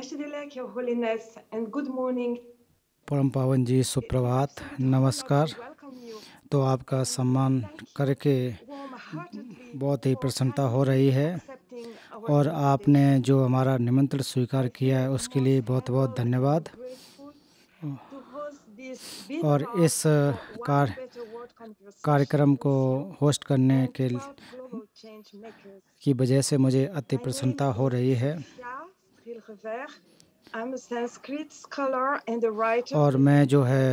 परम पावन जी सुप्रभात नमस्कार तो आपका सम्मान करके बहुत ही प्रसन्नता हो रही है और आपने जो हमारा निमंत्रण स्वीकार किया है उसके लिए बहुत बहुत धन्यवाद और इस कार कार्यक्रम को होस्ट करने के की वजह से मुझे अति प्रसन्नता हो रही है और मैं जो है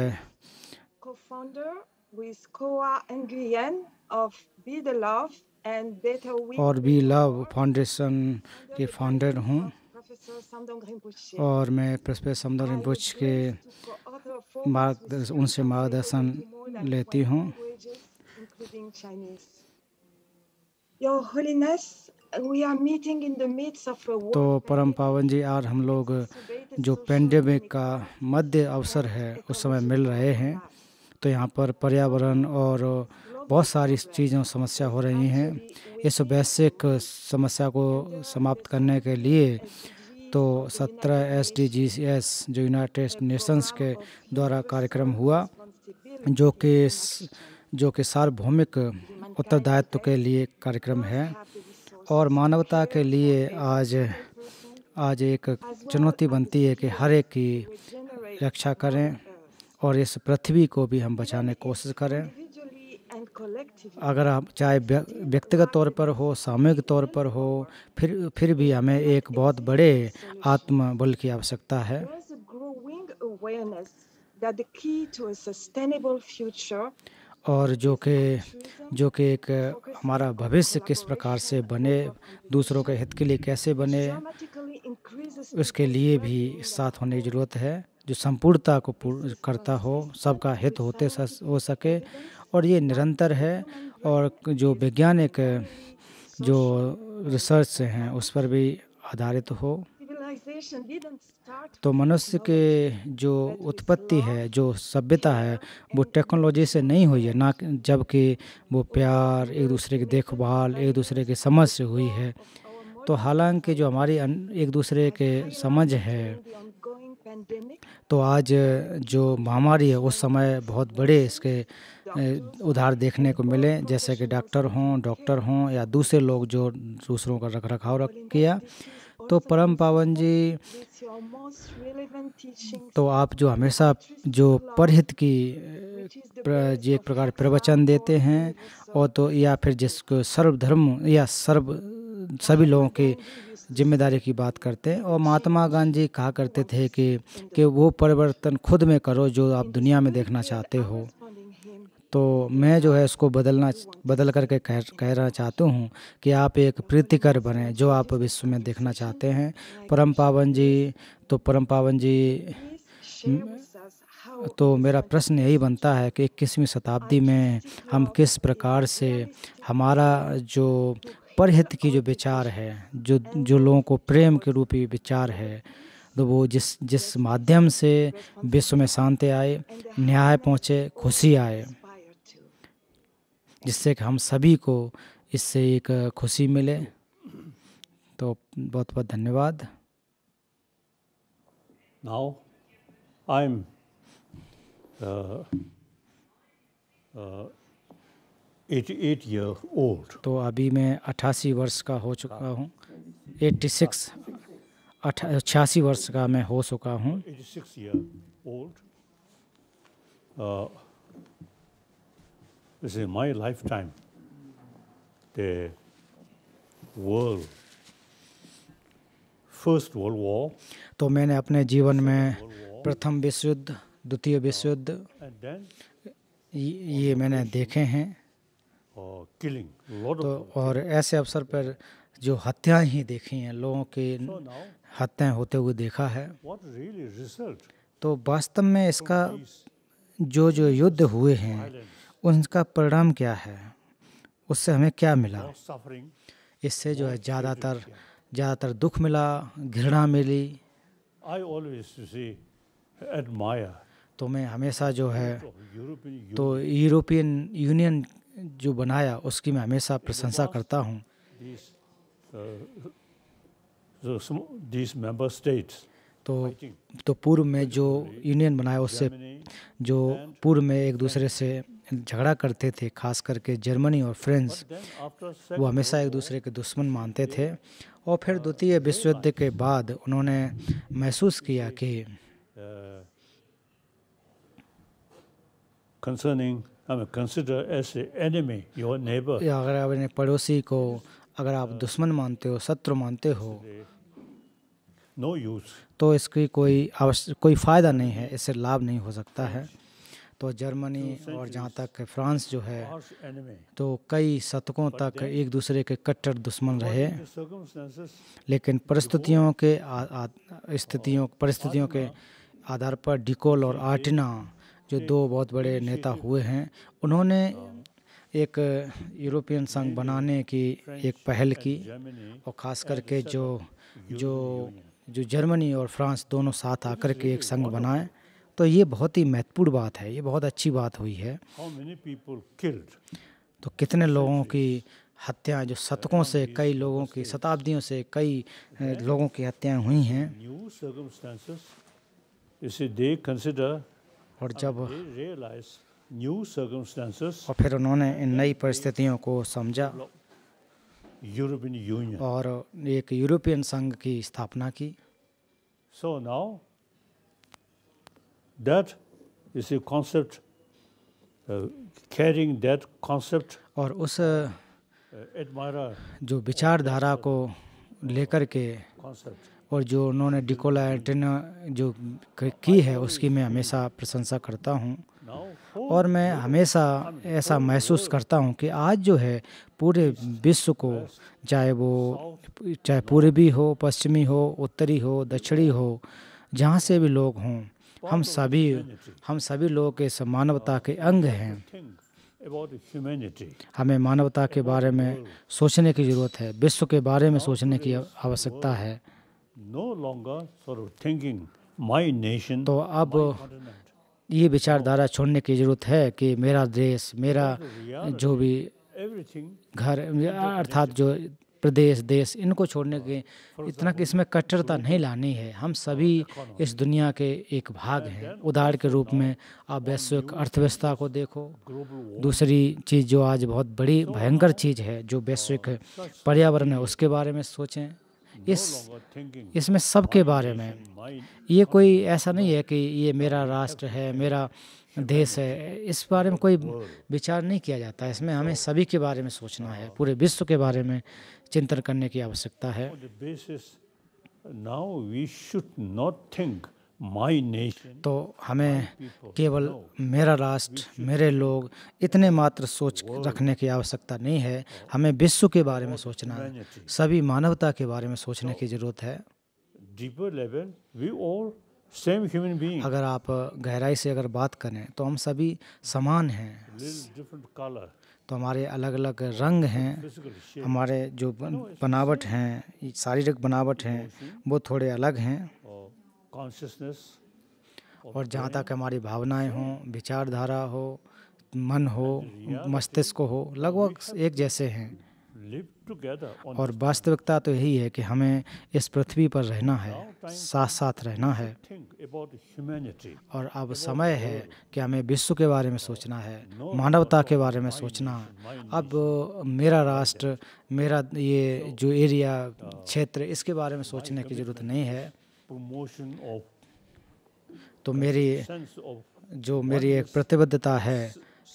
और बी लव फाउंडेशन के फाउंडर हूँ और मैं प्रोफेसर समदर रिम्पुच के मार्ग उनसे मार्गदर्शन लेती हूँ Your Holiness, तो परम पावन जी आज हम लोग जो पेंडेमिक का मध्य अवसर है उस समय मिल रहे हैं तो यहाँ पर पर्यावरण और बहुत सारी चीज़ों समस्या हो रही हैं इस वैश्विक समस्या को समाप्त करने के लिए तो 17 एस डी जी एस जो यूनाइटेड नेशंस के द्वारा कार्यक्रम हुआ जो कि जो कि सार्वभौमिक उत्तरदायित्व के लिए कार्यक्रम है और मानवता के लिए आज आज एक चुनौती बनती है कि हर एक की रक्षा करें और इस पृथ्वी को भी हम बचाने की कोशिश करें अगर आप चाहे व्यक्तिगत तौर पर हो सामूहिक तौर पर हो फिर फिर भी हमें एक बहुत बड़े आत्मबल की आवश्यकता है और जो कि जो कि एक हमारा भविष्य किस प्रकार से बने दूसरों के हित के लिए कैसे बने उसके लिए भी साथ होने की ज़रूरत है जो संपूर्णता को करता हो सबका हित होते हो सके और ये निरंतर है और जो वैज्ञानिक जो रिसर्च हैं उस पर भी आधारित हो तो मनुष्य के जो उत्पत्ति है जो सभ्यता है वो टेक्नोलॉजी से नहीं हुई है ना जबकि वो प्यार एक दूसरे की देखभाल एक दूसरे की समझ से हुई है तो हालांकि जो हमारी एक दूसरे के समझ है तो आज जो महामारी है उस समय बहुत बड़े इसके उधार देखने को मिले जैसे कि डॉक्टर हों डॉक्टर हों या दूसरे लोग जो दूसरों का रख रखाव रख किया तो परम पावन जी तो आप जो हमेशा जो परहित की जी एक प्रकार प्रवचन देते हैं और तो या फिर जिसको सर्वधर्म या सर्व सभी लोगों के जिम्मेदारी की बात करते हैं और महात्मा गांधी कहा करते थे कि कि वो परिवर्तन खुद में करो जो आप दुनिया में देखना चाहते हो तो मैं जो है इसको बदलना बदल करके कह कहना चाहता हूँ कि आप एक प्रीतिकर बने जो आप विश्व में देखना चाहते हैं परम पावन जी तो परम पावन जी तो मेरा प्रश्न यही बनता है कि इक्कीसवीं शताब्दी में हम किस प्रकार से हमारा जो परहित की जो विचार है जो जो लोगों को प्रेम के रूपी विचार है तो वो जिस जिस माध्यम से विश्व में शांति आए न्याय पहुँचे खुशी आए जिससे कि हम सभी को इससे एक खुशी मिले तो बहुत बहुत धन्यवाद now I am uh, eight year old तो अभी मैं अठासी वर्ष का हो चुका हूँ एट्टी सिक्स छियासी वर्ष का मैं हो चुका हूँ This is my lifetime. The world, First World War. तो मैंने अपने जीवन में प्रथम विश्व युद्ध द्वितीय विश्व युद्ध ये मैंने देखे हैं तो और ऐसे अवसर पर जो हत्याएं ही देखी हैं लोगों के हत्याएं होते हुए देखा है तो वास्तव में इसका जो जो युद्ध हुए हैं उनका परिणाम क्या है उससे हमें क्या मिला इससे जो है ज़्यादातर ज़्यादातर दुख मिला घृणा मिली तो मैं हमेशा जो है तो यूरोपियन तो यूनियन जो बनाया उसकी मैं हमेशा प्रशंसा करता हूँ these uh, member states तो तो पूर्व में जो यूनियन बनाया उससे जो पूर्व में एक दूसरे से झगड़ा करते थे खास करके जर्मनी और फ्रेंस वो हमेशा एक दूसरे के दुश्मन मानते थे और फिर द्वितीय विश्व युद्ध के बाद उन्होंने महसूस किया कि अगर आप अपने पड़ोसी को अगर आप दुश्मन मानते हो शत्रु मानते हो तो इसकी कोई आवश्यक कोई फ़ायदा नहीं है इससे लाभ नहीं हो सकता है तो जर्मनी और जहाँ तक फ्रांस जो है तो कई शतकों तक एक दूसरे के कट्टर दुश्मन रहे लेकिन परिस्थितियों के स्थितियों परिस्थितियों के आधार पर डिकोल और आर्टिना जो दो बहुत बड़े नेता हुए हैं उन्होंने एक यूरोपियन संघ बनाने की एक पहल की और ख़ास करके जो जो जो जर्मनी और फ्रांस दोनों साथ आकर के एक संघ बनाए तो ये बहुत ही महत्वपूर्ण बात है ये बहुत अच्छी बात हुई है तो कितने लोगों की हत्या जो शतकों से कई लोगों की शताब्दियों से कई लोगों की हत्याएं हुई हैं और जब और फिर उन्होंने इन नई परिस्थितियों को समझा यूरोपियन यूनियन और एक यूरोपियन संघ की स्थापना की so now that is a concept carrying that concept और उस एडमायरा uh, जो विचारधारा को लेकर के और जो उन्होंने डिकोलाइटिन जो की है उसकी मैं हमेशा प्रशंसा करता हूँ और मैं हमेशा ऐसा महसूस करता हूँ कि आज जो है पूरे विश्व को चाहे वो चाहे पूर्वी हो पश्चिमी हो उत्तरी हो दक्षिणी हो जहाँ से भी लोग हों हम सभी हम सभी लोग के मानवता के अंग हैं हमें मानवता के बारे में सोचने की ज़रूरत है विश्व के बारे में सोचने की आवश्यकता है तो अब ये विचारधारा छोड़ने की ज़रूरत है कि मेरा देश मेरा जो भी घर अर्थात जो प्रदेश देश इनको छोड़ने के इतना कि इसमें कट्टरता नहीं लानी है हम सभी इस दुनिया के एक भाग हैं उदाहरण के रूप में आप वैश्विक अर्थव्यवस्था को देखो दूसरी चीज़ जो आज बहुत बड़ी भयंकर चीज़ है जो वैश्विक पर्यावरण है उसके बारे में सोचें इस इसमें सब के बारे में ये कोई ऐसा नहीं है कि ये मेरा राष्ट्र है मेरा देश है इस बारे में कोई विचार नहीं किया जाता है इसमें हमें सभी के बारे में सोचना है पूरे विश्व के बारे में चिंतन करने की आवश्यकता है तो हमें केवल मेरा राष्ट्र मेरे लोग इतने मात्र सोच रखने की आवश्यकता नहीं है हमें विश्व के बारे में सोचना है सभी मानवता के बारे में सोचने की ज़रूरत है अगर आप गहराई से अगर बात करें तो हम सभी समान हैं तो हमारे अलग अलग रंग हैं हमारे जो बनावट हैं शारीरिक बनावट हैं वो थोड़े अलग हैं और जहाँ तक हमारी भावनाएं हों विचारधारा हो मन हो मस्तिष्क हो लगभग एक जैसे हैं और वास्तविकता तो यही है कि हमें इस पृथ्वी पर रहना है साथ साथ रहना है और अब समय है कि हमें विश्व के बारे में सोचना है मानवता के बारे में सोचना अब मेरा राष्ट्र मेरा ये जो एरिया क्षेत्र इसके बारे में सोचने की ज़रूरत नहीं है तो मेरी जो मेरी एक प्रतिबद्धता है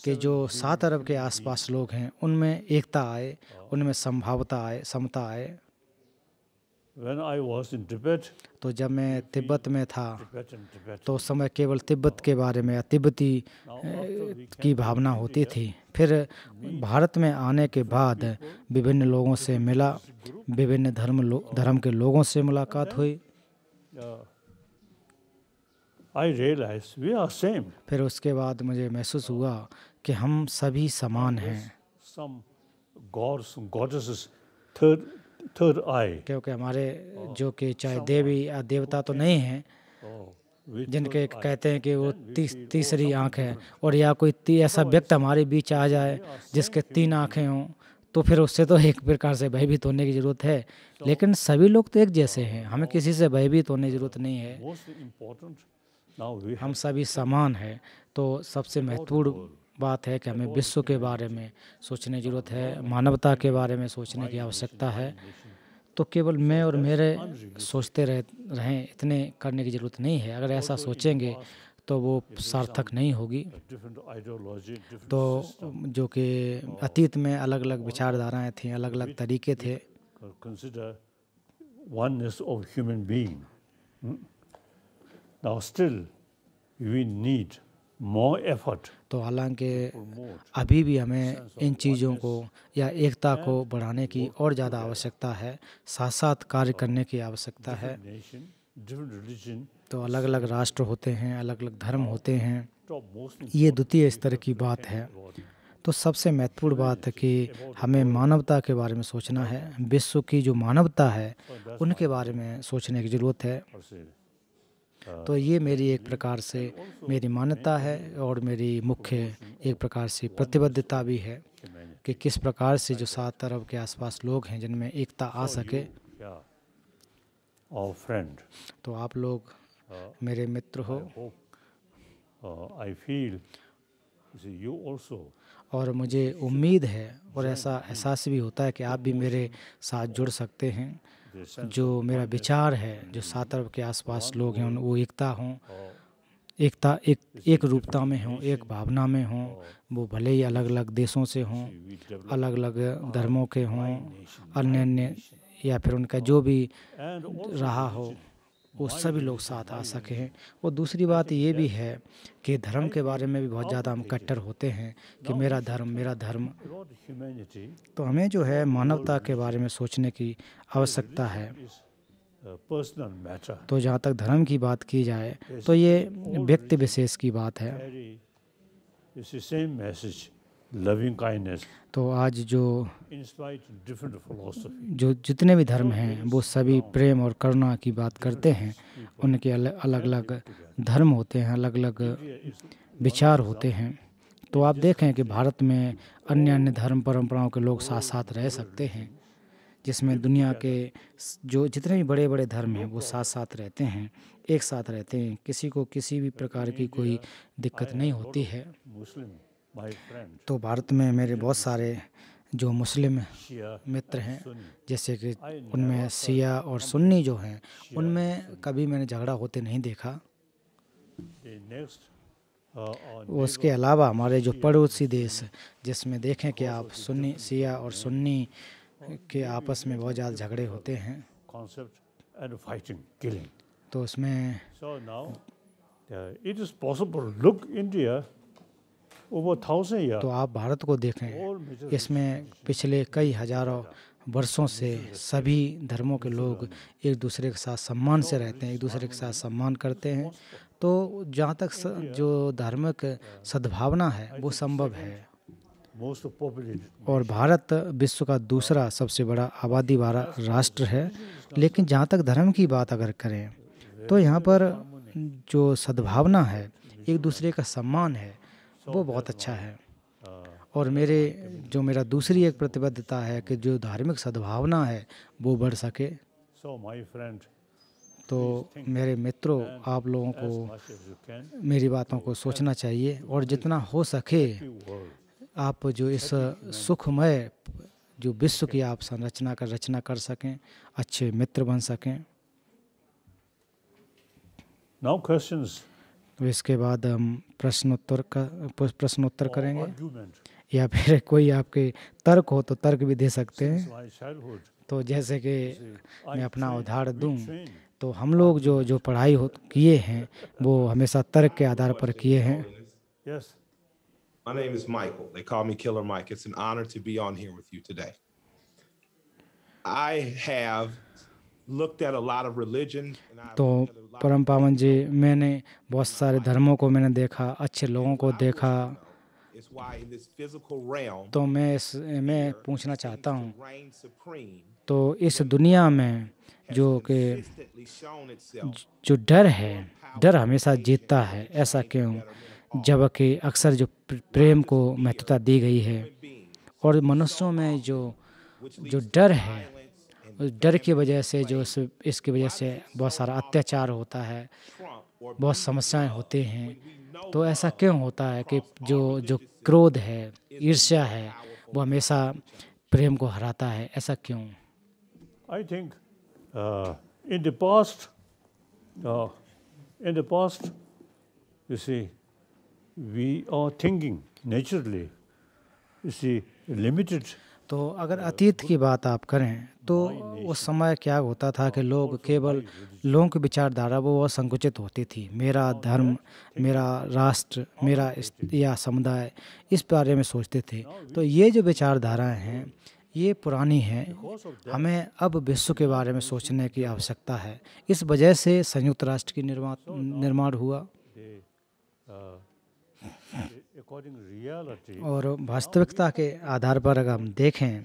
कि जो सात अरब के आसपास लोग हैं उनमें एकता आए हाँ। उनमें संभावता आए समता आए तो जब मैं तिब्बत में था तो उस समय केवल तिब्बत के बारे में तिब्बती की भावना होती थी फिर भारत में आने के बाद विभिन्न लोगों से मिला विभिन्न धर्म धर्म के लोगों से मुलाकात हुई फिर उसके बाद मुझे महसूस हुआ कि हम सभी समान हैं क्योंकि हमारे oh, जो कि चाहे देवी या देवता तो नहीं हैं oh, जिनके कहते हैं कि वो तीस oh, तीसरी आँख है और या कोई ऐसा व्यक्ति हमारे बीच आ जाए जिसके तीन आँखें हों तो फिर उससे तो एक प्रकार से भयभीत होने की ज़रूरत है तो लेकिन सभी लोग तो एक जैसे हैं हमें तो किसी से भयभीत होने की ज़रूरत नहीं है हम सभी समान हैं तो सबसे महत्वपूर्ण बात है कि हमें विश्व के बारे में सोचने की ज़रूरत है मानवता के बारे में सोचने की आवश्यकता है तो केवल मैं और मेरे सोचते रह रहें इतने करने की ज़रूरत नहीं है अगर ऐसा सोचेंगे तो वो सार्थक नहीं होगी तो जो कि अतीत में अलग अलग विचारधाराएं थीं अलग अलग तरीके थे oneness of human being. Hmm? Now still we need more effort. तो हालांकि अभी भी हमें इन चीज़ों को या एकता को बढ़ाने की और ज़्यादा आवश्यकता है साथ साथ कार्य करने की आवश्यकता है तो अलग अलग राष्ट्र होते हैं अलग अलग धर्म होते हैं तो ये द्वितीय स्तर की बात है तो सबसे महत्वपूर्ण बात है कि हमें मानवता के बारे में सोचना है विश्व की जो मानवता है उनके बारे में सोचने की ज़रूरत है तो ये मेरी एक प्रकार से मेरी मान्यता है और मेरी मुख्य एक प्रकार से प्रतिबद्धता भी है कि किस प्रकार से जो सात अरब के आसपास लोग हैं जिनमें एकता आ सके तो आप लोग Uh, मेरे मित्र हो आई फील यू ऑल्सो और मुझे उम्मीद है और ऐसा एहसास भी होता है कि आप भी मेरे साथ जुड़ सकते हैं जो मेरा विचार है जो hmm. सातर के आसपास लोग हैं वो एकता हों uh, एकता एक एक रूपता में हों एक भावना में हों uh, वो भले ही अलग अलग देशों से हों अलग अलग धर्मों के हों अन्य अन्य या फिर उनका जो भी रहा हो वो सभी लोग साथ आ सके और दूसरी बात ये भी है कि धर्म के बारे में भी बहुत ज़्यादा हम कट्टर होते हैं कि मेरा धर्म मेरा धर्म तो हमें जो है मानवता के बारे में सोचने की आवश्यकता है तो जहाँ तक धर्म की बात की जाए तो ये व्यक्ति विशेष की बात है लविंग काइंडनेस तो आज जो जो जितने भी धर्म हैं वो सभी प्रेम और करुणा की बात करते हैं उनके अलग अलग धर्म होते हैं अलग अलग विचार होते हैं तो आप देखें कि भारत में अन्य अन्य धर्म परंपराओं के लोग साथ साथ रह सकते हैं जिसमें दुनिया के जो जितने भी बड़े बड़े धर्म हैं वो साथ साथ रहते हैं एक साथ रहते हैं किसी को किसी भी प्रकार की कोई दिक्कत नहीं होती है तो भारत में मेरे बहुत सारे जो मुस्लिम मित्र हैं जैसे कि उनमें सिया और सुन्नी जो हैं उनमें कभी मैंने झगड़ा होते नहीं देखा uh, उसके अलावा हमारे जो पड़ोसी देश जिसमें देखें कि आप सुन्नी सिया और सुन्नी uh, के आपस में बहुत ज़्यादा झगड़े होते हैं तो उसमें it is possible look India तो आप भारत को देखें इसमें पिछले कई हजारों वर्षों से सभी धर्मों के लोग एक दूसरे के साथ सम्मान से रहते हैं एक दूसरे के साथ सम्मान करते हैं तो जहाँ तक स, जो धार्मिक सद्भावना है वो संभव है और भारत विश्व का दूसरा सबसे बड़ा आबादी वाला राष्ट्र है लेकिन जहाँ तक धर्म की बात अगर करें तो यहाँ पर जो सद्भावना है एक दूसरे का सम्मान है तो वो बहुत अच्छा है हाँ। और मेरे जो मेरा दूसरी एक प्रतिबद्धता है कि जो धार्मिक सद्भावना है वो बढ़ सके तो मेरे मित्रों आप लोगों को मेरी बातों को सोचना चाहिए और जितना हो सके आप जो इस सुखमय जो विश्व की आप संरचना कर रचना कर सकें अच्छे मित्र बन सकें नाउ क्वेश्चंस इसके बाद हम प्रश्नोत्तर का प्रश्नोत्तर करेंगे या फिर कोई आपके तर्क हो तो तर्क भी दे सकते हैं तो जैसे कि मैं अपना उदाहरण दूं तो हम लोग जो जो पढ़ाई हो किए हैं वो हमेशा तर्क के आधार पर किए हैं My name is Michael. They call me Killer Mike. It's an honor to be on here with you today. I have तो परम पावन जी मैंने बहुत सारे धर्मों को मैंने देखा अच्छे लोगों को देखा तो मैं इस मैं पूछना चाहता हूँ तो इस दुनिया में जो कि जो डर है डर हमेशा जीतता है ऐसा क्यों जबकि अक्सर जो प्रेम को महत्वता दी गई है और मनुष्यों में जो जो डर है डर की वजह से जो इस इसकी वजह से बहुत सारा अत्याचार होता है बहुत समस्याएं होते हैं तो ऐसा क्यों होता है कि जो जो क्रोध है ईर्ष्या है वो हमेशा प्रेम को हराता है ऐसा क्यों I think in the past in the past you see we are thinking naturally you see limited तो अगर हाँ, अतीत की बात आप करें तो उस समय क्या होता था हाँ, कि लोग तो केवल तो लोगों की विचारधारा वो बहुत संकुचित होती थी मेरा हाँ, धर्म मेरा तो राष्ट्र मेरा या समुदाय इस बारे में सोचते थे तो ये जो विचारधाराएँ हैं ये पुरानी हैं हमें अब विश्व के बारे में सोचने की आवश्यकता है इस वजह से संयुक्त राष्ट्र की निर्माण निर्माण हुआ और वास्तविकता के आधार पर अगर हम देखें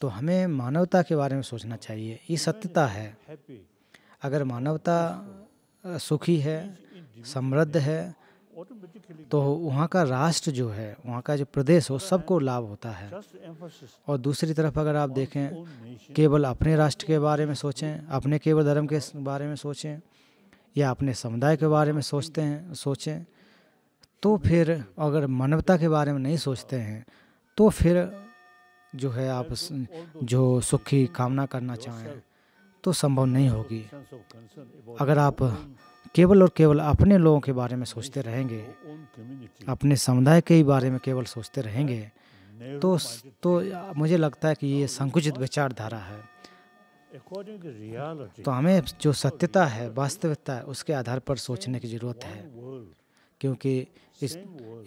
तो हमें मानवता के बारे में सोचना चाहिए ये सत्यता है अगर मानवता सुखी है समृद्ध है तो वहाँ का राष्ट्र जो है वहाँ का जो प्रदेश हो सबको लाभ होता है और दूसरी तरफ अगर आप देखें केवल अपने राष्ट्र के बारे में सोचें अपने केवल धर्म के बारे में सोचें या अपने समुदाय के बारे में सोचते हैं सोचें तो फिर अगर मानवता के बारे में नहीं सोचते हैं तो फिर जो है आप जो सुखी कामना करना चाहें तो संभव नहीं होगी अगर आप केवल और केवल अपने लोगों के बारे में सोचते रहेंगे अपने समुदाय के ही बारे में केवल सोचते रहेंगे तो तो मुझे लगता है कि ये संकुचित विचारधारा है तो हमें जो सत्यता है वास्तविकता है उसके आधार पर सोचने की ज़रूरत है क्योंकि इस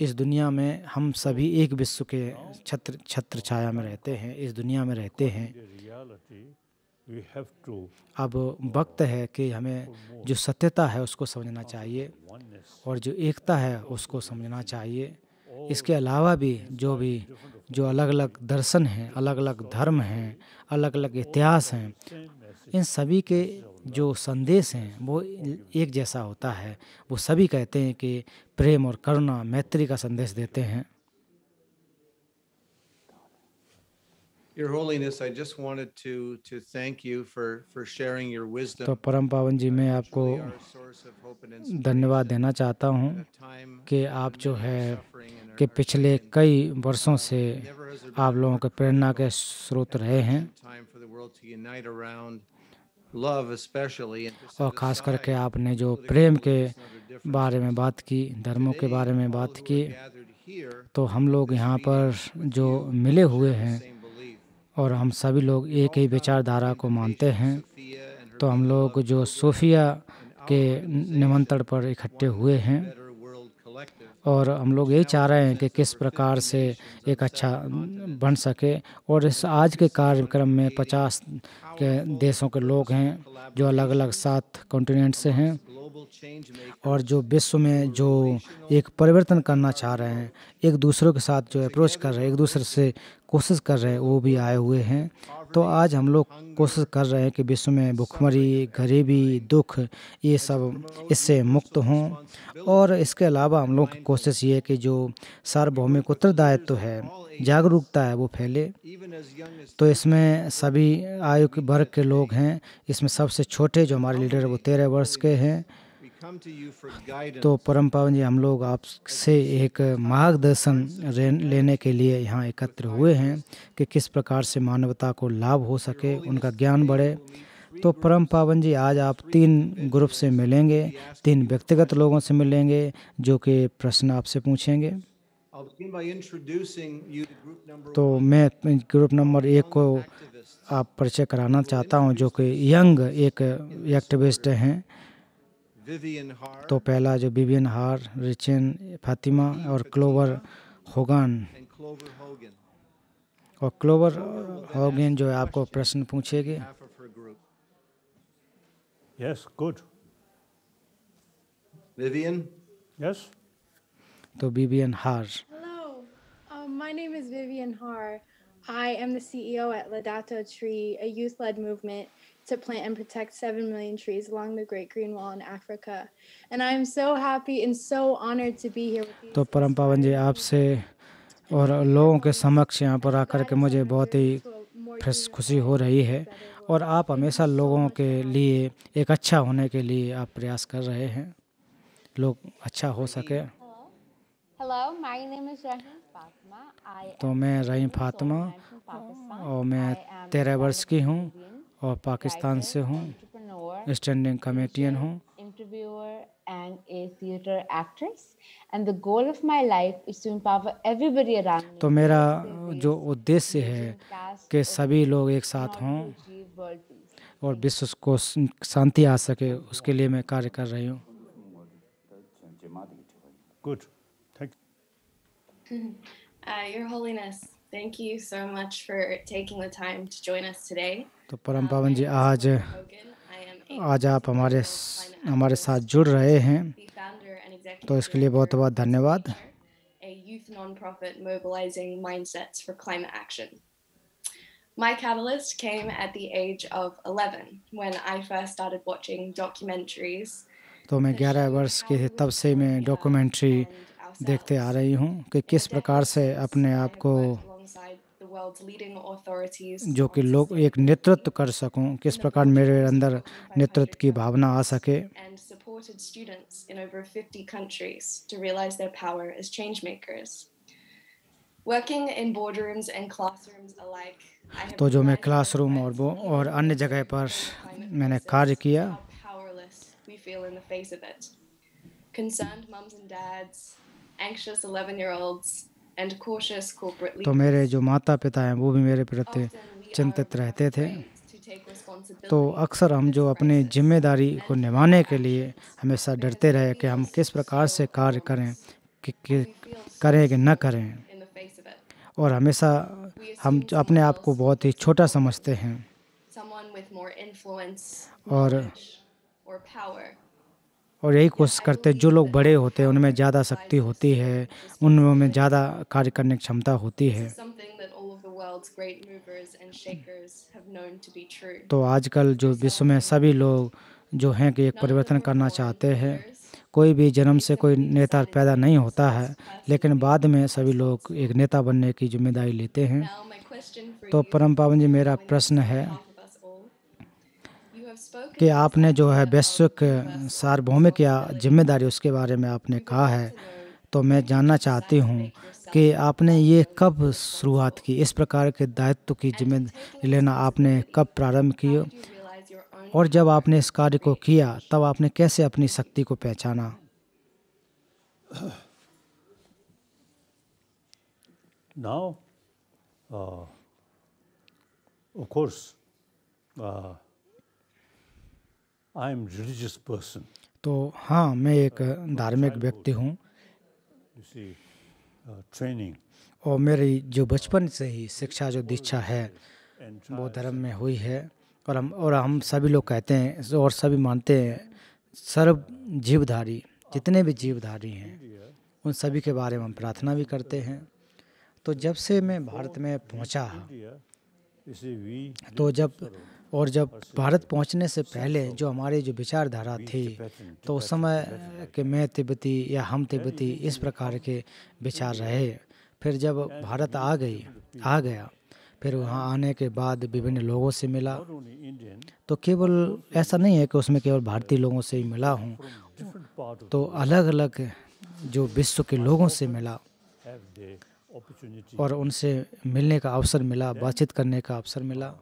इस दुनिया में हम सभी एक विश्व के छत्र छत्र छाया में रहते हैं इस दुनिया में रहते हैं अब वक्त है कि हमें जो सत्यता है उसको समझना चाहिए और जो एकता है उसको समझना चाहिए इसके अलावा भी जो भी जो अलग अलग दर्शन हैं अलग अलग धर्म हैं अलग अलग इतिहास हैं इन सभी के जो संदेश हैं वो एक जैसा होता है वो सभी कहते हैं कि प्रेम और करुणा मैत्री का संदेश देते हैं Your Holiness, I just wanted to to thank you for for sharing your wisdom. तो परम पावन जी मैं आपको धन्यवाद देना चाहता हूँ कि आप जो है कि पिछले कई वर्षों से आप लोगों के प्रेरणा के स्रोत रहे हैं और ख़ास करके आपने जो प्रेम के बारे में बात की धर्मों के बारे में बात की तो हम लोग यहाँ पर जो मिले हुए हैं और हम सभी लोग एक ही विचारधारा को मानते हैं तो हम लोग जो सूफिया के निमंत्रण पर इकट्ठे हुए हैं और हम लोग यही चाह रहे हैं कि किस प्रकार से एक अच्छा बन सके और इस आज के कार्यक्रम में पचास के देशों के लोग हैं जो अलग अलग सात कॉन्टिनेंट से हैं और जो विश्व में जो एक परिवर्तन करना चाह रहे हैं एक दूसरों के साथ जो अप्रोच कर रहे हैं एक दूसरे से कोशिश कर रहे हैं वो भी आए हुए हैं तो आज हम लोग कोशिश कर रहे हैं कि विश्व में भुखमरी गरीबी दुख ये सब इससे मुक्त हों और इसके अलावा हम लोग की कोशिश ये है कि जो सार्वभौमिक उत्तरदायित्व है जागरूकता है वो फैले तो इसमें सभी आयु वर्ग के लोग हैं इसमें सबसे छोटे जो हमारे लीडर वो तेरह वर्ष के हैं तो परम पावन जी हम लोग आपसे एक मार्गदर्शन लेने के लिए यहाँ एकत्र हुए हैं कि किस प्रकार से मानवता को लाभ हो सके उनका ज्ञान बढ़े तो परम पावन जी आज आप तीन ग्रुप से मिलेंगे तीन व्यक्तिगत लोगों से मिलेंगे जो कि प्रश्न आपसे पूछेंगे तो मैं ग्रुप नंबर एक को आप परिचय कराना चाहता हूँ जो कि यंग एक एक्टिविस्ट हैं तो पहला जो विवियन हार रिचेन फातिमा और क्लोवर होगान और क्लोवर होगेन जो है आपको प्रश्न पूछेगी यस गुड विवियन यस तो विवियन हार uh, My name is Vivian Har. I am the CEO at Ladato Tree, a youth led movement to plant and protect 7 million trees along the Great Green Wall in Africa. And I am so happy and so honored to be here with you. तो परम पावन जी आपसे और लोगों के समक्ष यहाँ पर आकर के मुझे बहुत ही फ्रेश खुशी हो रही है और आप हमेशा लोगों के लिए एक अच्छा होने के लिए आप प्रयास कर रहे हैं लोग अच्छा हो सके तो मैं रही फातिमा और मैं तेरह वर्ष की हूँ और पाकिस्तान से हूँ स्टैंडिंग कमेटियन हूँ interviewer and a theater actress and the goal of my life is to empower everybody around me तो मेरा जो उद्देश्य है कि सभी लोग एक साथ हों और विश्व को शांति आ सके उसके लिए मैं कार्य कर रही हूँ Good. Thank you. Uh, Your Holiness, thank you so much for taking the time to join us today. तो परम पावन जी आज आज आप हमारे हमारे साथ जुड़ रहे हैं तो इसके लिए बहुत बहुत धन्यवाद My Catalyst came at the age of 11 when I first started watching documentaries. तो मैं 11 वर्ष के तब से मैं डॉक्यूमेंट्री देखते आ रही हूँ कि किस प्रकार से अपने आप को जो कि लोग एक नेतृत्व कर सकूं किस प्रकार मेरे अंदर नेतृत्व की भावना आ सके तो जो मैं क्लासरूम और वो और अन्य जगह पर मैंने कार्य किया Concerned mums and dads, anxious 11 year olds, तो मेरे जो माता पिता हैं वो भी मेरे प्रति चिंतित रहते थे तो अक्सर हम जो अपनी जिम्मेदारी को निभाने के लिए हमेशा डरते रहे कि हम किस प्रकार से कार्य करें कि, कि करें कि न करें और हमेशा हम अपने आप को बहुत ही छोटा समझते हैं और और यही कोशिश करते जो लोग बड़े होते हैं उनमें ज़्यादा शक्ति होती है उनमें ज़्यादा कार्य करने की क्षमता होती है तो आजकल जो विश्व में सभी लोग जो हैं कि एक परिवर्तन करना चाहते हैं कोई भी जन्म से कोई नेता पैदा नहीं होता है लेकिन बाद में सभी लोग एक नेता बनने की जिम्मेदारी लेते हैं तो परम पावन जी मेरा प्रश्न है कि आपने जो है वैश्विक सार्वभौमिक या जिम्मेदारी उसके बारे में आपने कहा है तो मैं जानना चाहती हूँ कि आपने ये कब शुरुआत की इस प्रकार के दायित्व की जिम्मे लेना आपने कब प्रारंभ किया और जब आपने इस कार्य को किया तब आपने कैसे अपनी शक्ति को पहचाना Now, uh, of course, uh, तो हाँ मैं एक धार्मिक व्यक्ति हूँ ट्रेनिंग uh, और मेरी जो बचपन से ही शिक्षा जो दीक्षा है वो धर्म में हुई है और हम और हम सभी लोग कहते हैं और सभी मानते हैं सर्व जीवधारी जितने भी जीवधारी हैं उन सभी के बारे में हम प्रार्थना भी करते हैं तो जब से मैं भारत में पहुंचा तो जब और जब भारत पहुंचने से पहले तो जो हमारे जो विचारधारा थी तो उस समय के मैं तिब्बती या हम तिब्बती इस प्रकार के विचार रहे फिर जब भारत आ गई आ गया फिर वहाँ आने के बाद विभिन्न लोगों से मिला तो केवल ऐसा नहीं है कि उसमें केवल भारतीय लोगों से ही मिला हूँ तो अलग अलग जो विश्व के लोगों से मिला और उनसे मिलने का अवसर मिला बातचीत करने का अवसर मिला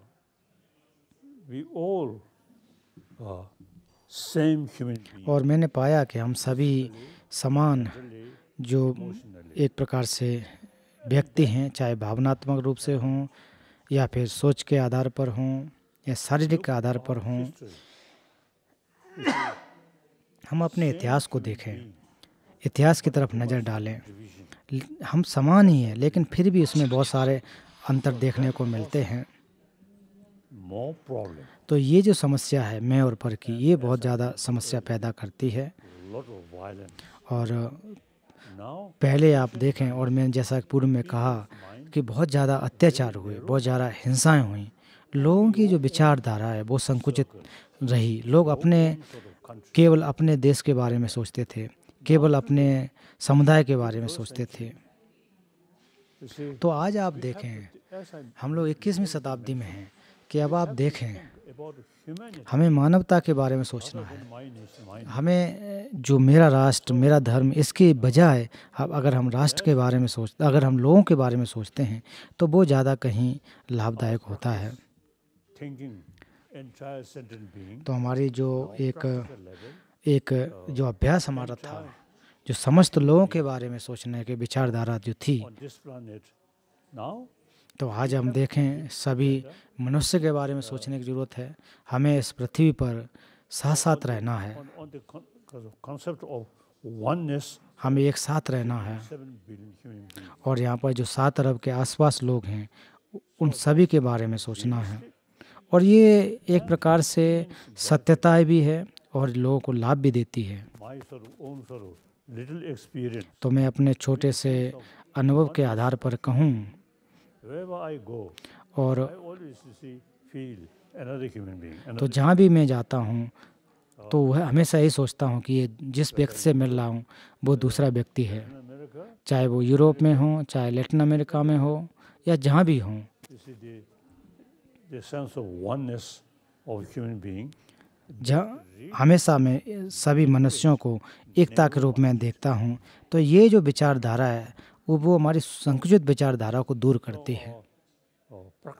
और मैंने पाया कि हम सभी समान जो एक प्रकार से व्यक्ति हैं चाहे भावनात्मक रूप से हों या फिर सोच के आधार पर हों या शारीरिक के आधार पर हों हम अपने इतिहास को देखें इतिहास की तरफ नज़र डालें हम समान ही हैं लेकिन फिर भी उसमें बहुत सारे अंतर देखने को मिलते हैं तो ये जो समस्या है मैं और पर की ये बहुत ज़्यादा समस्या पैदा करती है और पहले आप देखें और मैंने जैसा पूर्व में कहा कि बहुत ज़्यादा अत्याचार हुए बहुत ज़्यादा हिंसाएं हुई लोगों की जो विचारधारा है वो संकुचित रही लोग अपने केवल अपने देश के बारे में सोचते थे केवल अपने समुदाय के बारे में सोचते थे तो आज आप देखें हम लोग इक्कीसवीं शताब्दी में हैं कि अब आप देखें हमें मानवता के बारे में सोचना है हमें जो मेरा राष्ट्र मेरा धर्म इसके बजाय अब अगर हम राष्ट्र के बारे में सोच अगर हम लोगों के बारे में सोचते हैं तो वो ज़्यादा कहीं लाभदायक होता है तो हमारी जो एक एक जो अभ्यास हमारा था जो समस्त लोगों के बारे में सोचने के विचारधारा जो थी तो आज हम देखें सभी मनुष्य के बारे में सोचने की ज़रूरत है हमें इस पृथ्वी पर साथ साथ रहना है हमें एक साथ रहना है और यहाँ पर जो सात अरब के आसपास लोग हैं उन सभी के बारे में सोचना है और ये एक प्रकार से सत्यता भी है और लोगों को लाभ भी देती है तो मैं अपने छोटे से अनुभव के आधार पर कहूँ और तो जहाँ भी मैं जाता हूँ oh. तो वह हमेशा यही सोचता हूँ कि ये जिस व्यक्ति से मिल रहा हूँ वो दूसरा व्यक्ति है चाहे वो यूरोप में हो चाहे लेटिन अमेरिका में हो या जहाँ भी हो जहाँ हमेशा मैं सभी मनुष्यों को एकता के रूप में देखता हूँ तो ये जो विचारधारा है वो वो हमारे संकुचित विचारधारा को दूर करते हैं oh, oh,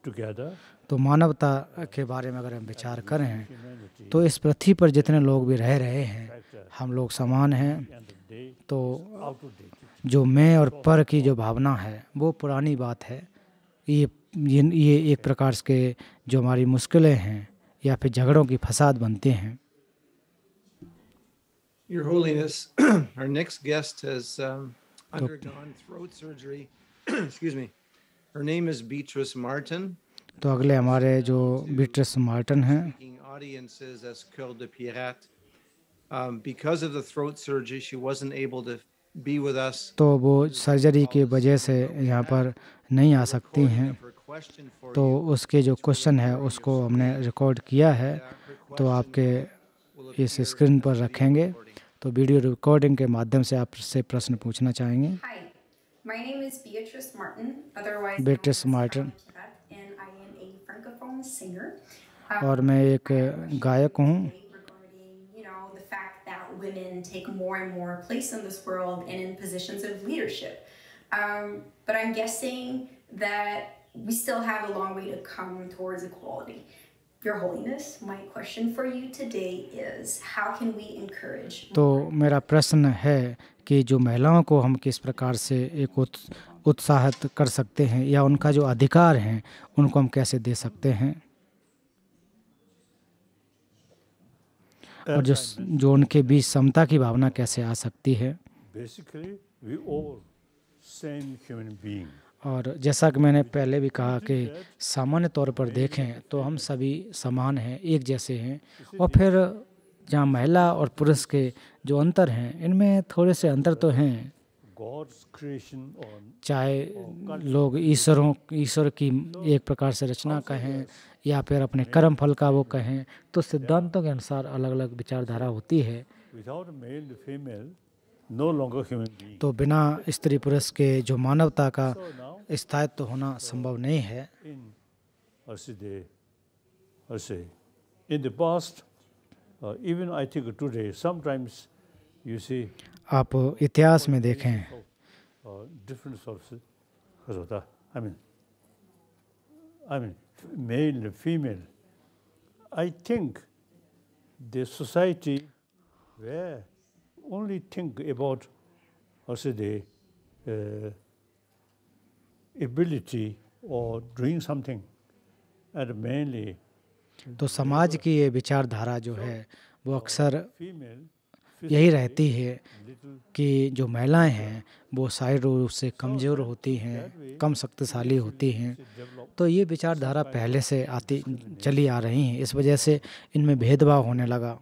oh, तो मानवता के बारे में अगर हम विचार करें तो इस पृथ्वी पर जितने लोग भी रह रहे हैं हम लोग समान हैं तो जो मैं और पर की जो भावना है वो पुरानी बात है ये ये ये एक प्रकार के जो हमारी मुश्किलें हैं या फिर झगड़ों की फसाद बनते हैं Your Holiness, our next guest has um, undergone throat surgery. Excuse me. Her name is Beatrice Martin. तो अगले हमारे जो बीट्रस मार्टन हैं audiences as Cœur de Pirate. Um, because of the throat surgery, she wasn't able to be with us. तो वो surgery के वजह से यहाँ पर नहीं आ सकती हैं तो उसके जो क्वेश्चन है उसको हमने रिकॉर्ड किया है तो आपके इस स्क्रीन पर रखेंगे तो वीडियो रिकॉर्डिंग के माध्यम से आपसे प्रश्न पूछना चाहेंगे बेट्रिस मार्टिन uh, और मैं एक गायक हूँ women take more and more place in this world and in positions of leadership. Um, but I'm guessing that we still have a long way to come towards equality. Your Holiness, my question for you today is how can we encourage तो मेरा प्रश्न है कि जो महिलाओं को हम किस प्रकार से एक उत, उत्साहित कर सकते हैं या उनका जो अधिकार हैं उनको हम कैसे दे सकते हैं और जो जो उनके बीच समता की भावना कैसे आ सकती है और जैसा कि मैंने पहले भी कहा कि सामान्य तौर पर देखें तो हम सभी समान हैं एक जैसे हैं और फिर जहाँ महिला और पुरुष के जो अंतर हैं इनमें थोड़े से अंतर तो हैं चाहे लोग ईश्वरों ईश्वर की एक प्रकार से रचना कहें या फिर अपने कर्म फल का वो कहें तो सिद्धांतों के अनुसार अलग अलग विचारधारा होती है तो बिना स्त्री पुरुष के जो मानवता का स्थायित्व तो होना संभव नहीं है uh, आप इतिहास में देखें uh, I I male and female. I think only think about say the uh, ability or doing something and mainly तो समाज की ये विचारधारा जो है वो अक्सर यही रहती है कि जो महिलाएं हैं वो शायद रूप से कमज़ोर होती हैं कम शक्तिशाली होती हैं तो ये विचारधारा पहले से आती चली आ रही हैं इस वजह से इनमें भेदभाव होने लगा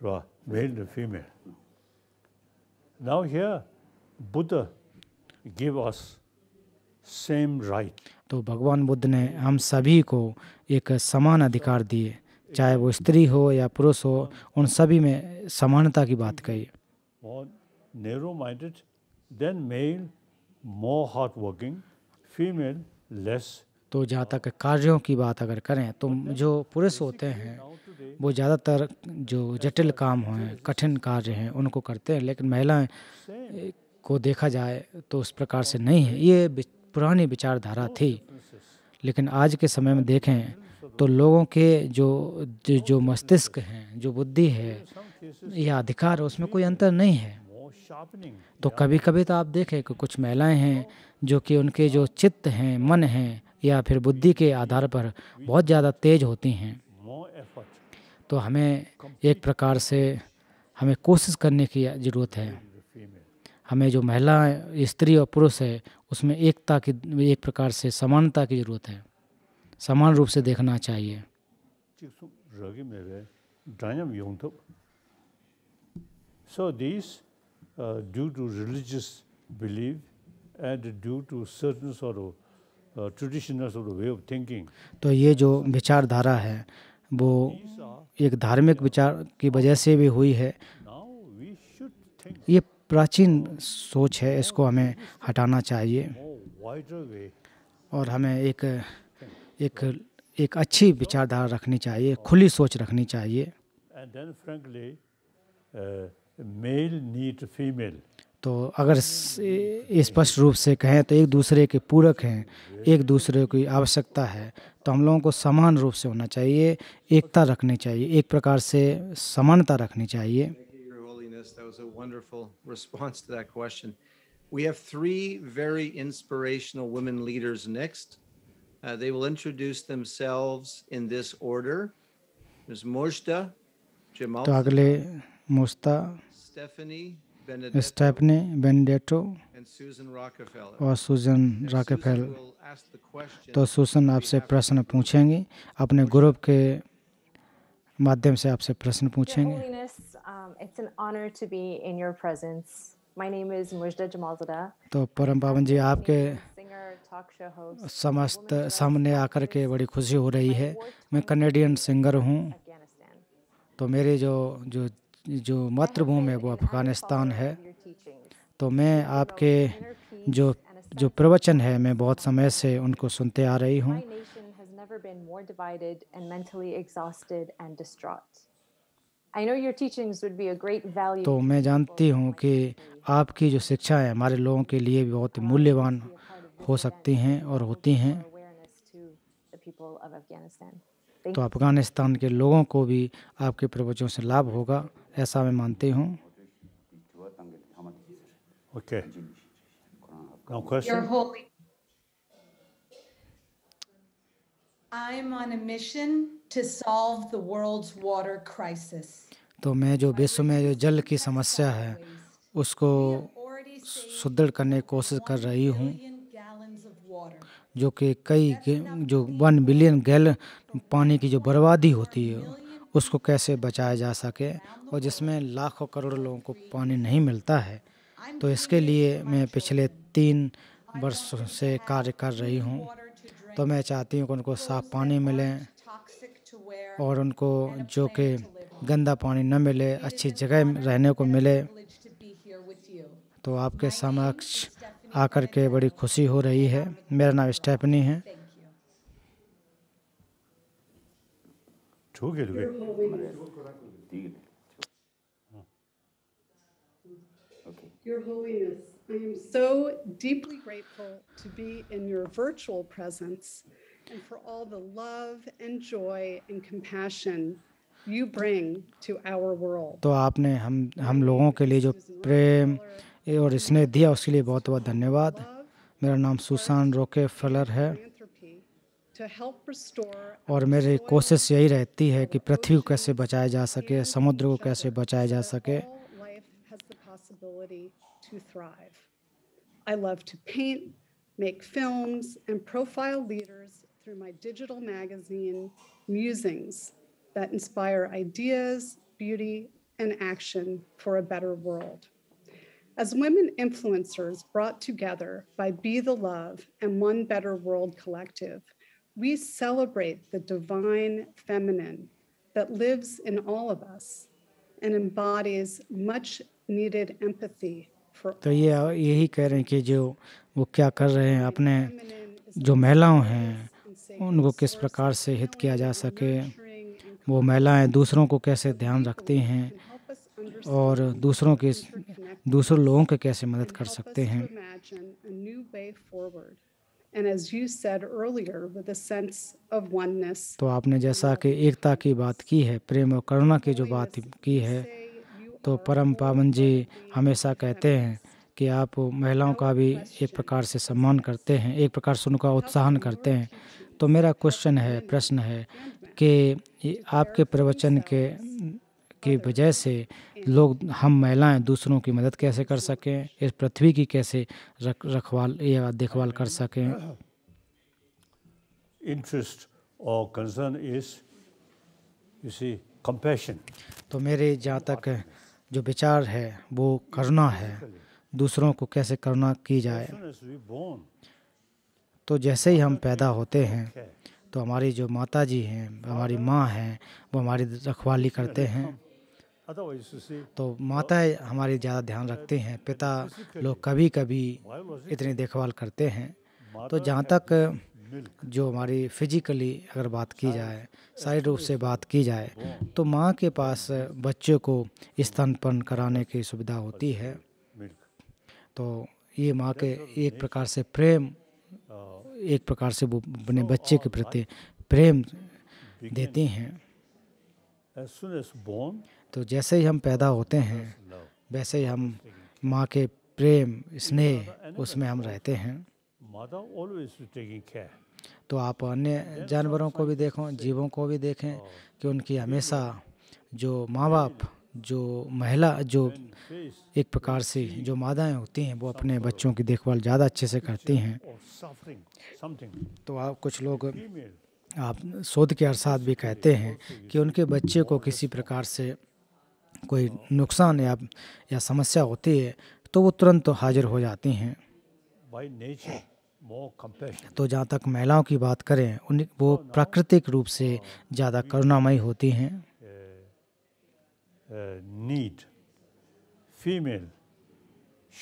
right? male and female. Now here, Buddha give us same right. तो भगवान बुद्ध ने हम सभी को एक समान अधिकार दिए चाहे वो स्त्री हो या पुरुष हो उन सभी में समानता की बात कही narrow minded then male more hard working female less तो जहाँ तक कार्यों की बात अगर करें तो जो पुरुष होते हैं वो ज़्यादातर जो जटिल काम हैं कठिन कार्य हैं उनको करते हैं लेकिन महिलाएं को देखा जाए तो उस प्रकार से नहीं है ये पुरानी विचारधारा थी लेकिन आज के समय में देखें तो लोगों के जो जो, जो मस्तिष्क हैं जो बुद्धि है या अधिकार है उसमें कोई अंतर नहीं है तो कभी कभी तो आप देखें कि कुछ महिलाएं हैं जो कि उनके जो चित्त हैं मन हैं या फिर बुद्धि के आधार पर बहुत ज़्यादा तेज होती हैं तो हमें एक प्रकार से हमें कोशिश करने की ज़रूरत है हमें जो महिला स्त्री और पुरुष है उसमें एकता की एक प्रकार से समानता की ज़रूरत है समान रूप से देखना चाहिए So these, uh, due to religious belief and due to certain sort of Uh, तो ये जो विचारधारा है वो एक धार्मिक विचार की वजह से भी हुई है ये प्राचीन सोच है इसको हमें हटाना चाहिए और हमें एक एक एक अच्छी विचारधारा रखनी चाहिए खुली सोच रखनी चाहिए मेल नीड फीमेल तो अगर स्पष्ट रूप से कहें तो एक दूसरे के पूरक हैं एक दूसरे की आवश्यकता है तो हम लोगों को समान रूप से होना चाहिए एकता रखनी चाहिए एक प्रकार से समानता रखनी चाहिए We have three very inspirational women leaders next. Uh, they will introduce themselves in this order. Ms. Mojda, Jamal, Stephanie, Stephanie Benedetto और सुजन राकेफेल तो सुजन आपसे प्रश्न पूछेंगे अपने ग्रुप के माध्यम से आपसे प्रश्न पूछेंगे um, तो परम पावन जी आपके समस्त सामने आकर के बड़ी खुशी हो रही है मैं कनेडियन सिंगर हूँ तो मेरे जो जो जो मातृभूमि है वो अफ़गानिस्तान है तो मैं आपके जो जो प्रवचन है मैं बहुत समय से उनको सुनते आ रही हूँ तो मैं जानती हूँ कि आपकी जो शिक्षा है हमारे लोगों के लिए भी बहुत मूल्यवान हो सकती हैं और होती हैं तो अफ़गानिस्तान के लोगों को भी आपके प्रवचनों से लाभ होगा ऐसा मैं मानती हूँ तो मैं जो विश्व में जो जल की समस्या है उसको सुदृढ़ करने की कोशिश कर रही हूँ जो कि कई जो वन बिलियन गैलन पानी की जो बर्बादी होती है उसको कैसे बचाया जा सके और जिसमें लाखों करोड़ लोगों को पानी नहीं मिलता है तो इसके लिए मैं पिछले तीन वर्षों से कार्य कर रही हूँ तो मैं चाहती हूँ कि उनको साफ पानी मिले और उनको जो कि गंदा पानी न मिले अच्छी जगह रहने को मिले तो आपके समक्ष आकर के बड़ी खुशी हो रही है मेरा नाम स्टेफनी है 저게 저게 Your Holiness, I am so deeply grateful to be in your virtual presence and for all the love and joy and compassion you bring to our world. तो आपने हम हम लोगों के लिए जो प्रेम और स्नेह दिया उसके लिए बहुत बहुत धन्यवाद मेरा नाम सुसान रोके फलर है और मेरी कोशिश यही रहती है कि पृथ्वी को कैसे बचाया जा सके समुद्र को कैसे बचाया जा सके I love to paint, make films, and profile leaders through my digital magazine, Musings, that inspire ideas, beauty, and action for a better world. As women influencers brought together by Be the Love and One Better World Collective, we celebrate the divine feminine that lives in all of us and embodies much needed empathy for तो ये यही कह रहे हैं कि जो वो क्या कर रहे हैं अपने जो महिलाओं हैं उनको किस प्रकार से हित किया जा सके वो महिलाएं दूसरों को कैसे ध्यान रखती हैं और दूसरों के दूसरे लोगों के कैसे मदद कर सकते हैं तो आपने जैसा कि एकता की बात की है प्रेम और करुणा की जो बात की है तो परम पावन जी हमेशा कहते हैं कि आप महिलाओं का भी एक प्रकार से सम्मान करते हैं एक प्रकार से उनका उत्साहन करते हैं तो मेरा क्वेश्चन है प्रश्न है कि आपके प्रवचन के की वजह से लोग हम महिलाएं दूसरों की मदद कैसे कर सकें इस पृथ्वी की कैसे रख रखवाल या देखभाल कर सकें इंटरेस्ट और कंसर्न इज तो मेरे जहाँ तक जो विचार है वो करना है दूसरों को कैसे करना की जाए तो जैसे ही हम पैदा होते हैं तो हमारी जो माता जी हैं हमारी माँ हैं वो हमारी रखवाली करते हैं तो माता हमारे ज़्यादा ध्यान रखते हैं पिता लोग कभी कभी इतनी देखभाल करते हैं तो जहाँ तक जो हमारी फिजिकली अगर बात की जाए शारीरिक रूप से बात की जाए तो माँ के पास बच्चे को स्तनपन कराने की सुविधा होती है तो ये माँ के एक प्रकार से प्रेम एक प्रकार से वो अपने तो बच्चे के प्रति प्रेम देती हैं तो जैसे ही हम पैदा होते हैं वैसे ही हम माँ के प्रेम स्नेह उसमें हम रहते हैं तो आप अन्य जानवरों को भी देखो जीवों को भी देखें कि उनकी हमेशा जो माँ बाप जो महिला जो एक प्रकार से जो मादाएं होती हैं वो अपने बच्चों की देखभाल ज़्यादा अच्छे से करती हैं तो आप कुछ लोग आप शोध के अरसात भी कहते हैं कि उनके बच्चे को किसी प्रकार से कोई नुकसान या या समस्या होती है तो वो तुरंत तो हाजिर हो जाती हैं तो जहाँ तक महिलाओं की बात करें उन वो प्राकृतिक रूप से ज़्यादा करुणामयी होती हैं need female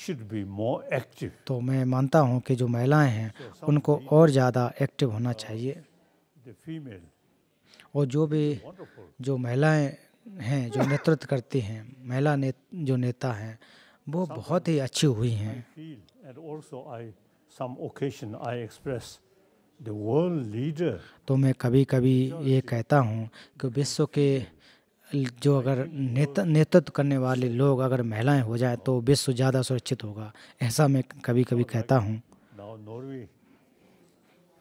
should be more active तो मैं मानता हूँ कि जो महिलाएं हैं उनको और ज़्यादा एक्टिव होना चाहिए और जो भी जो महिलाएं हैं जो नेतृत्व करती हैं महिला ने जो नेता हैं वो बहुत ही अच्छी हुई हैं तो मैं कभी कभी ये कहता हूँ कि विश्व के जो अगर नेता नेतृत्व करने वाले लोग अगर महिलाएं हो जाए तो विश्व ज़्यादा सुरक्षित होगा ऐसा मैं कभी कभी कहता हूँ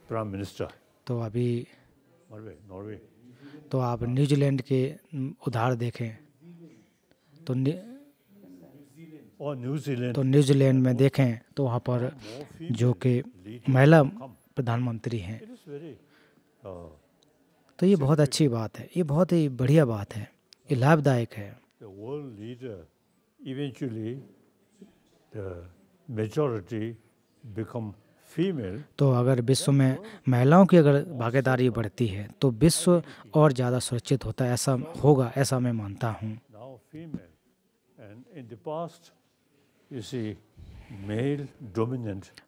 प्राइम मिनिस्टर तो अभी नॉर्वे तो आप न्यूजीलैंड के उधार देखें तो न्यूजीलैंड तो न्यूजीलैंड में देखें तो वहाँ पर जो कि महिला प्रधानमंत्री हैं uh, तो ये बहुत अच्छी बात है ये बहुत ही बढ़िया बात है ये लाभदायक है तो अगर विश्व में महिलाओं की अगर भागीदारी बढ़ती है तो विश्व और ज़्यादा सुरक्षित होता है ऐसा होगा ऐसा मैं मानता हूँ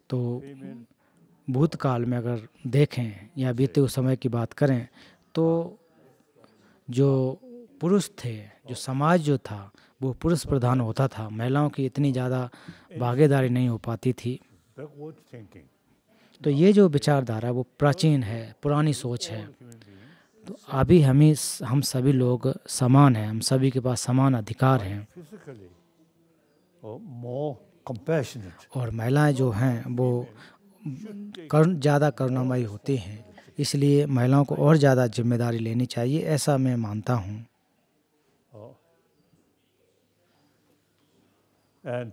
तो भूतकाल में अगर देखें या बीते हुए समय की बात करें तो जो पुरुष थे जो समाज जो था वो पुरुष प्रधान होता था महिलाओं की इतनी ज़्यादा भागीदारी नहीं हो पाती थी तो ये जो विचारधारा वो प्राचीन है पुरानी सोच है तो अभी हमें हम सभी लोग समान हैं हम सभी के पास समान अधिकार हैं और महिलाएं जो हैं वो कर ज़्यादा करुणामयी होती हैं इसलिए महिलाओं को और ज़्यादा जिम्मेदारी लेनी चाहिए ऐसा मैं मानता हूँ and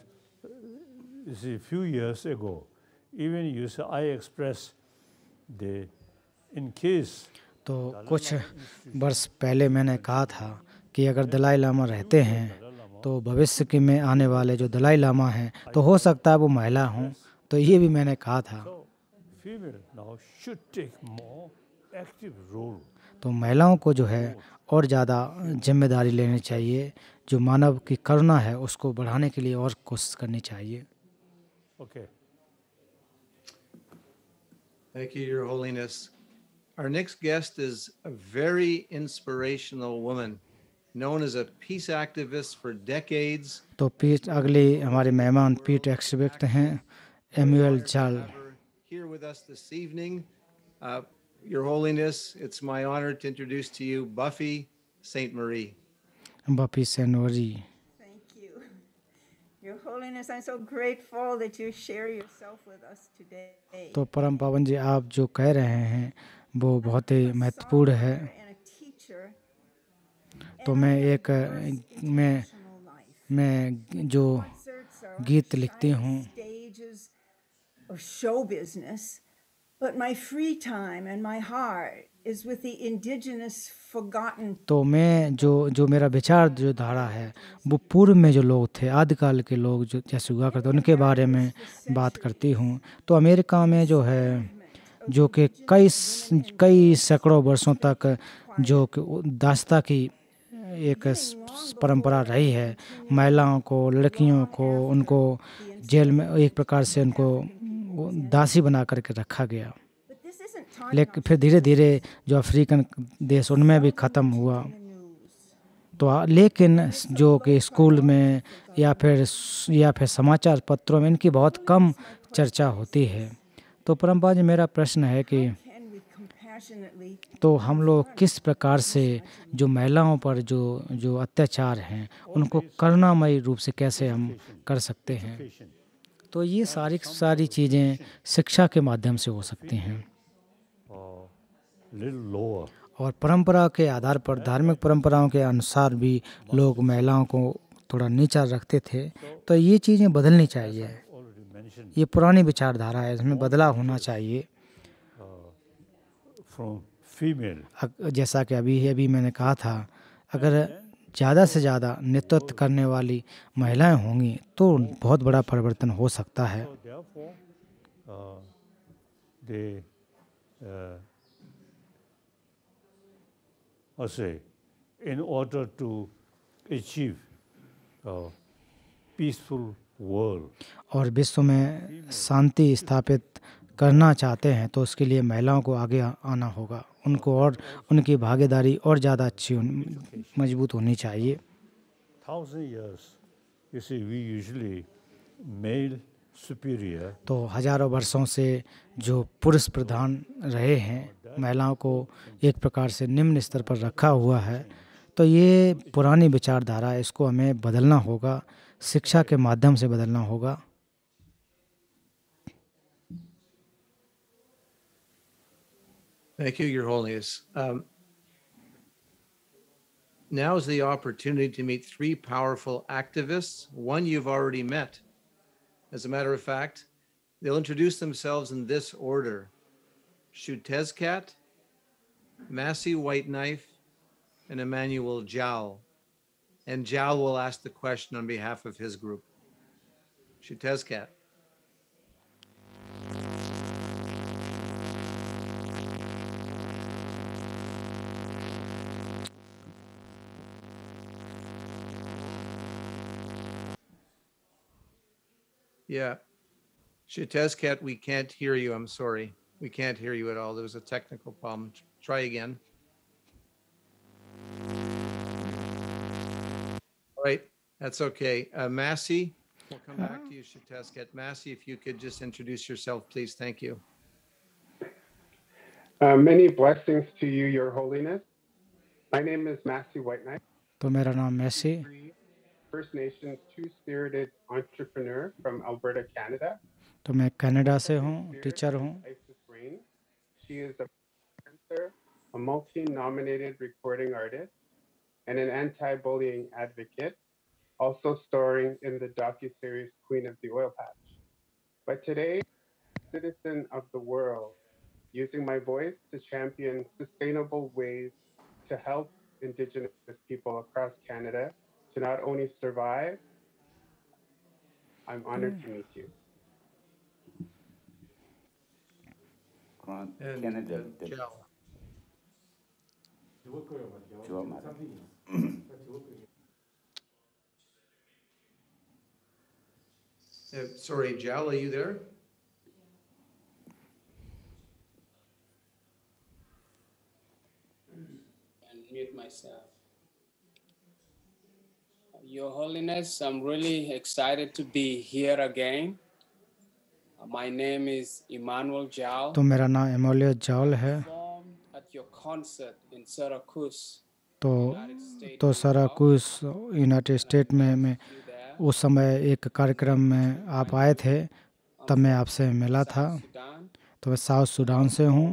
you see, a few years ago, even you say, I express the in case तो कुछ वर्ष पहले मैंने कहा था कि अगर दलाई लामा तो रहते हैं तो भविष्य के में आने वाले जो दलाई लामा हैं तो हो सकता है वो महिला हों तो ये भी मैंने कहा था तो महिलाओं को जो है और ज़्यादा जिम्मेदारी लेनी चाहिए जो मानव की करुणा है उसको बढ़ाने के लिए और कोशिश करनी चाहिए Okay. Thank you, Your Holiness. Our next guest is a very inspirational woman, known as a peace activist for decades. तो पीट अगली हमारे मेहमान पीट एक्टिविस्ट हैं एम्यूएल जाल here with us this evening. Uh, Your Holiness, it's my honor to introduce to you Buffy St. Marie. Buffy St. Marie. तो परम पावन जी आप जो कह रहे हैं वो बहुत ही महत्वपूर्ण है तो मैं एक मैं मैं जो गीत लिखती हूँ But my free time and my heart तो मैं जो जो मेरा विचार जो धारा है वो पूर्व में जो लोग थे आदिकाल के लोग जो जैसे हुआ करते उनके बारे में बात करती हूँ तो अमेरिका में जो है जो कि कई कई सैकड़ों वर्षों तक जो कि दास्ता की एक परंपरा रही है महिलाओं को लड़कियों को उनको जेल में एक प्रकार से उनको दासी बना करके रखा गया लेकिन फिर धीरे धीरे जो अफ्रीकन देश उनमें भी ख़त्म हुआ तो लेकिन जो कि स्कूल में या फिर या फिर समाचार पत्रों में इनकी बहुत कम चर्चा होती है तो परम्पा जी मेरा प्रश्न है कि तो हम लोग किस प्रकार से जो महिलाओं पर जो जो अत्याचार हैं उनको करुणामय रूप से कैसे हम कर सकते हैं तो ये सारी सारी चीज़ें शिक्षा के माध्यम से हो सकती हैं और परंपरा के आधार पर धार्मिक परंपराओं के अनुसार भी लोग महिलाओं को थोड़ा नीचा रखते थे तो ये चीज़ें बदलनी चाहिए ये पुरानी विचारधारा है इसमें बदलाव होना चाहिए uh, जैसा कि अभी अभी मैंने कहा था अगर ज़्यादा से ज़्यादा नेतृत्व करने वाली महिलाएं होंगी तो बहुत बड़ा परिवर्तन हो सकता है say, in order to achieve a peaceful world. और विश्व में शांति स्थापित करना चाहते हैं तो उसके लिए महिलाओं को आगे आना होगा उनको और उनकी भागीदारी और ज़्यादा अच्छी मजबूत होनी चाहिए thousand years, you see, we usually male superior, तो हजारों वर्षों से जो पुरुष प्रधान रहे हैं महिलाओं को एक प्रकार से निम्न स्तर पर रखा हुआ है तो ये पुरानी विचारधारा इसको हमें बदलना होगा शिक्षा के माध्यम से बदलना होगा Thank you, Your Holiness. Um, now is the opportunity to meet three powerful activists. One you've already met, As a matter of fact, they'll introduce themselves in this order Shutezcat, Massey White Knife, and Emmanuel Jowl. And Jowl will ask the question on behalf of his group. Shutezcat. Yeah. Shitescat, we can't hear you. I'm sorry. We can't hear you at all. There was a technical problem. Try again. All right. That's okay. Uh, Massey, we'll come back to you, Shatesket. Massey, if you could just introduce yourself, please. Thank you. Uh, many blessings to you, Your Holiness. My name is Massey White Knight. तो मेरा नाम First Nations two-spirited entrepreneur from Alberta, Canada. तो मैं Canada से हूँ teacher हूँ She is a a multi-nominated recording artist, and an anti-bullying advocate, also starring in the docu-series Queen of the Oil Patch. But today, citizen of the world, using my voice to champion sustainable ways to help Indigenous people across Canada to not only survive, I'm honored mm. to meet you. and uh, sorry, Jal, are you there? Unmute myself. Your Holiness, I'm really excited to be here again. Uh, my name is Emmanuel Jowl. तो मेरा नाम एमोलियो जाल है at तो तो सराकुस United state में मैं उस समय एक कार्यक्रम में आप आए थे तब मैं आपसे मिला था तो मैं साउथ सूडान से हूँ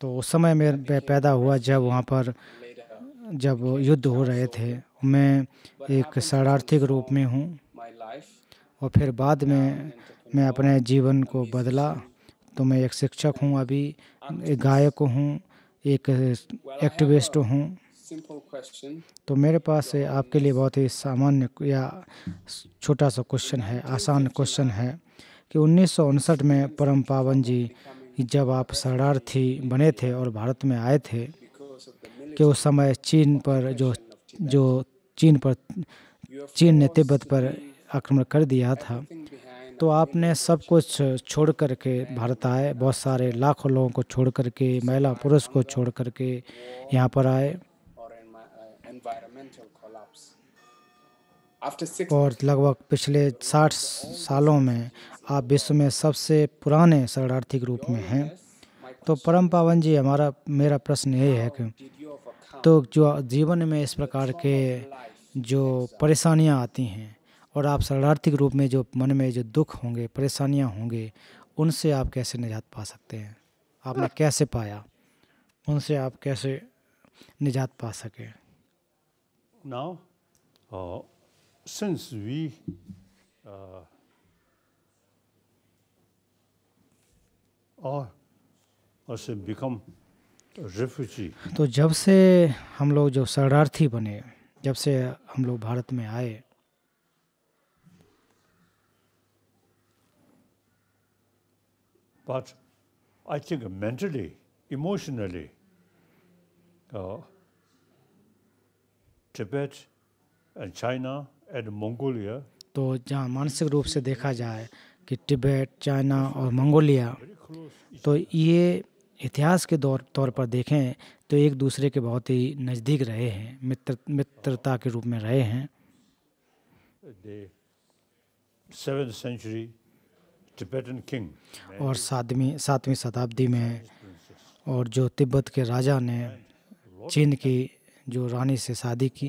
तो उस समय मैं पैदा हुआ जब वहाँ पर जब युद्ध हो रहे थे मैं एक शरणार्थी के रूप में हूँ और फिर बाद में मैं अपने जीवन को बदला तो मैं एक शिक्षक हूँ अभी एक गायक हूँ एक एक्टिविस्ट हूँ तो मेरे पास आपके लिए बहुत ही सामान्य या छोटा सा क्वेश्चन है आसान क्वेश्चन है कि उन्नीस में परम पावन जी जब आप शरणार्थी बने थे और भारत में आए थे कि उस समय चीन पर जो जो चीन पर चीन ने तिब्बत पर आक्रमण कर दिया था तो आपने सब कुछ छोड़ कर के भारत आए बहुत सारे लाखों लोगों को छोड़ कर के महिला पुरुष को छोड़ कर के यहाँ पर आए और लगभग पिछले 60 सालों में आप विश्व में सबसे पुराने शरणार्थी के रूप में हैं तो परम पावन जी हमारा मेरा प्रश्न यही है कि तो जो जीवन में इस प्रकार के जो परेशानियां आती हैं और आप शरणार्थिक रूप में जो मन में जो दुख होंगे परेशानियां होंगे उनसे आप कैसे निजात पा सकते हैं आपने कैसे पाया उनसे आप कैसे निजात पा सके now since we are become तो, तो जब से हम लोग जो शरणार्थी बने जब से हम लोग भारत में आए but I think mentally emotionally Tibet and China and Mongolia तो जहाँ मानसिक रूप से देखा जाए कि टिबेट चाइना और मंगोलिया तो ये इतिहास के दौर तौर पर देखें तो एक दूसरे के बहुत ही नज़दीक रहे हैं मित्र मित्रता के रूप में रहे हैं और सातवीं सातवीं शताब्दी में और जो तिब्बत के राजा ने चीन की जो रानी से शादी की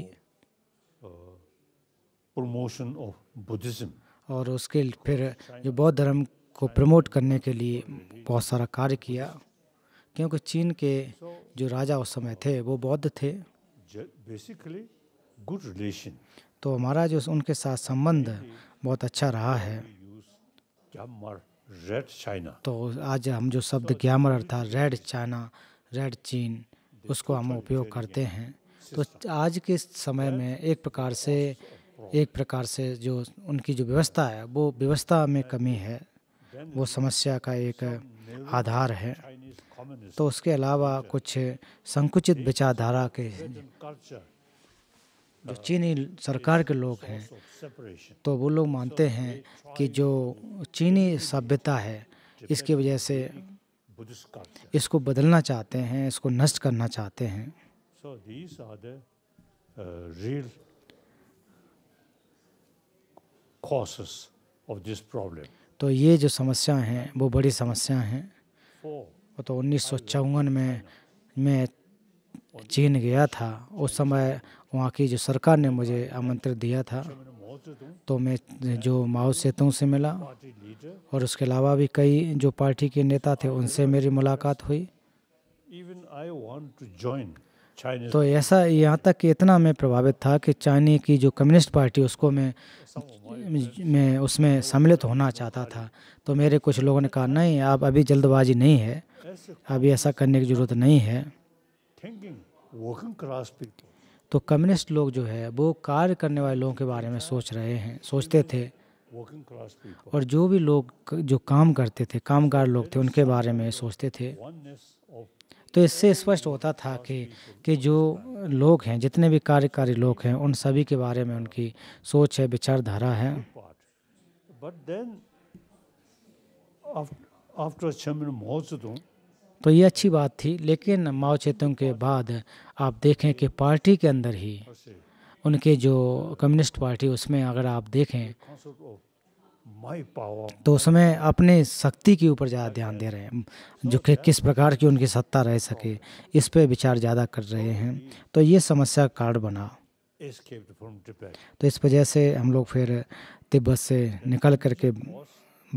प्रमोशन ऑफ बुद्धिज्म और उसके फिर जो बौद्ध धर्म को प्रमोट करने के लिए बहुत सारा कार्य किया क्योंकि चीन के जो राजा उस समय थे वो बौद्ध थे तो हमारा जो उनके साथ संबंध बहुत अच्छा रहा है तो आज हम जो शब्द ग्यामर अर्थात रेड चाइना रेड चीन उसको हम उपयोग करते हैं तो आज के समय में एक प्रकार से एक प्रकार से जो उनकी जो व्यवस्था है वो व्यवस्था में कमी है वो समस्या का एक आधार है तो उसके अलावा कुछ संकुचित विचारधारा के जो चीनी सरकार के लोग हैं तो वो लोग मानते हैं कि जो चीनी सभ्यता है इसकी वजह से इसको बदलना चाहते हैं इसको नष्ट करना चाहते हैं uh, तो ये जो समस्या हैं वो बड़ी समस्या हैं वो तो उन्नीस में मैं चीन गया था उस समय वहाँ की जो सरकार ने मुझे आमंत्रित दिया था तो मैं जो माओ सेतु से मिला और उसके अलावा भी कई जो पार्टी के नेता थे उनसे मेरी मुलाकात हुई तो ऐसा यहाँ तक कि इतना मैं प्रभावित था कि चाइनी की जो कम्युनिस्ट पार्टी उसको मैं मैं उसमें सम्मिलित होना चाहता था तो मेरे कुछ लोगों ने कहा नहीं आप अभी जल्दबाजी नहीं है अभी ऐसा करने की ज़रूरत नहीं है तो कम्युनिस्ट लोग जो है वो कार्य करने वाले लोगों के बारे में सोच रहे हैं सोचते थे और जो भी लोग जो काम करते थे कामगार लोग थे उनके बारे में सोचते थे तो इससे स्पष्ट होता था कि कि जो लोग हैं जितने भी कार्यकारी लोग हैं उन सभी के बारे में उनकी सोच है विचारधारा है आफ्टर तो ये अच्छी बात थी लेकिन माओ चेतुंग के बाद आप देखें कि पार्टी के अंदर ही उनके जो कम्युनिस्ट पार्टी उसमें अगर आप देखें तो उसमें अपने शक्ति के ऊपर ज़्यादा ध्यान दे रहे हैं जो कि किस प्रकार की उनकी सत्ता रह सके इस पे विचार ज़्यादा कर रहे हैं तो ये समस्या कार्ड बना तो इस वजह से हम लोग फिर तिब्बत से निकल करके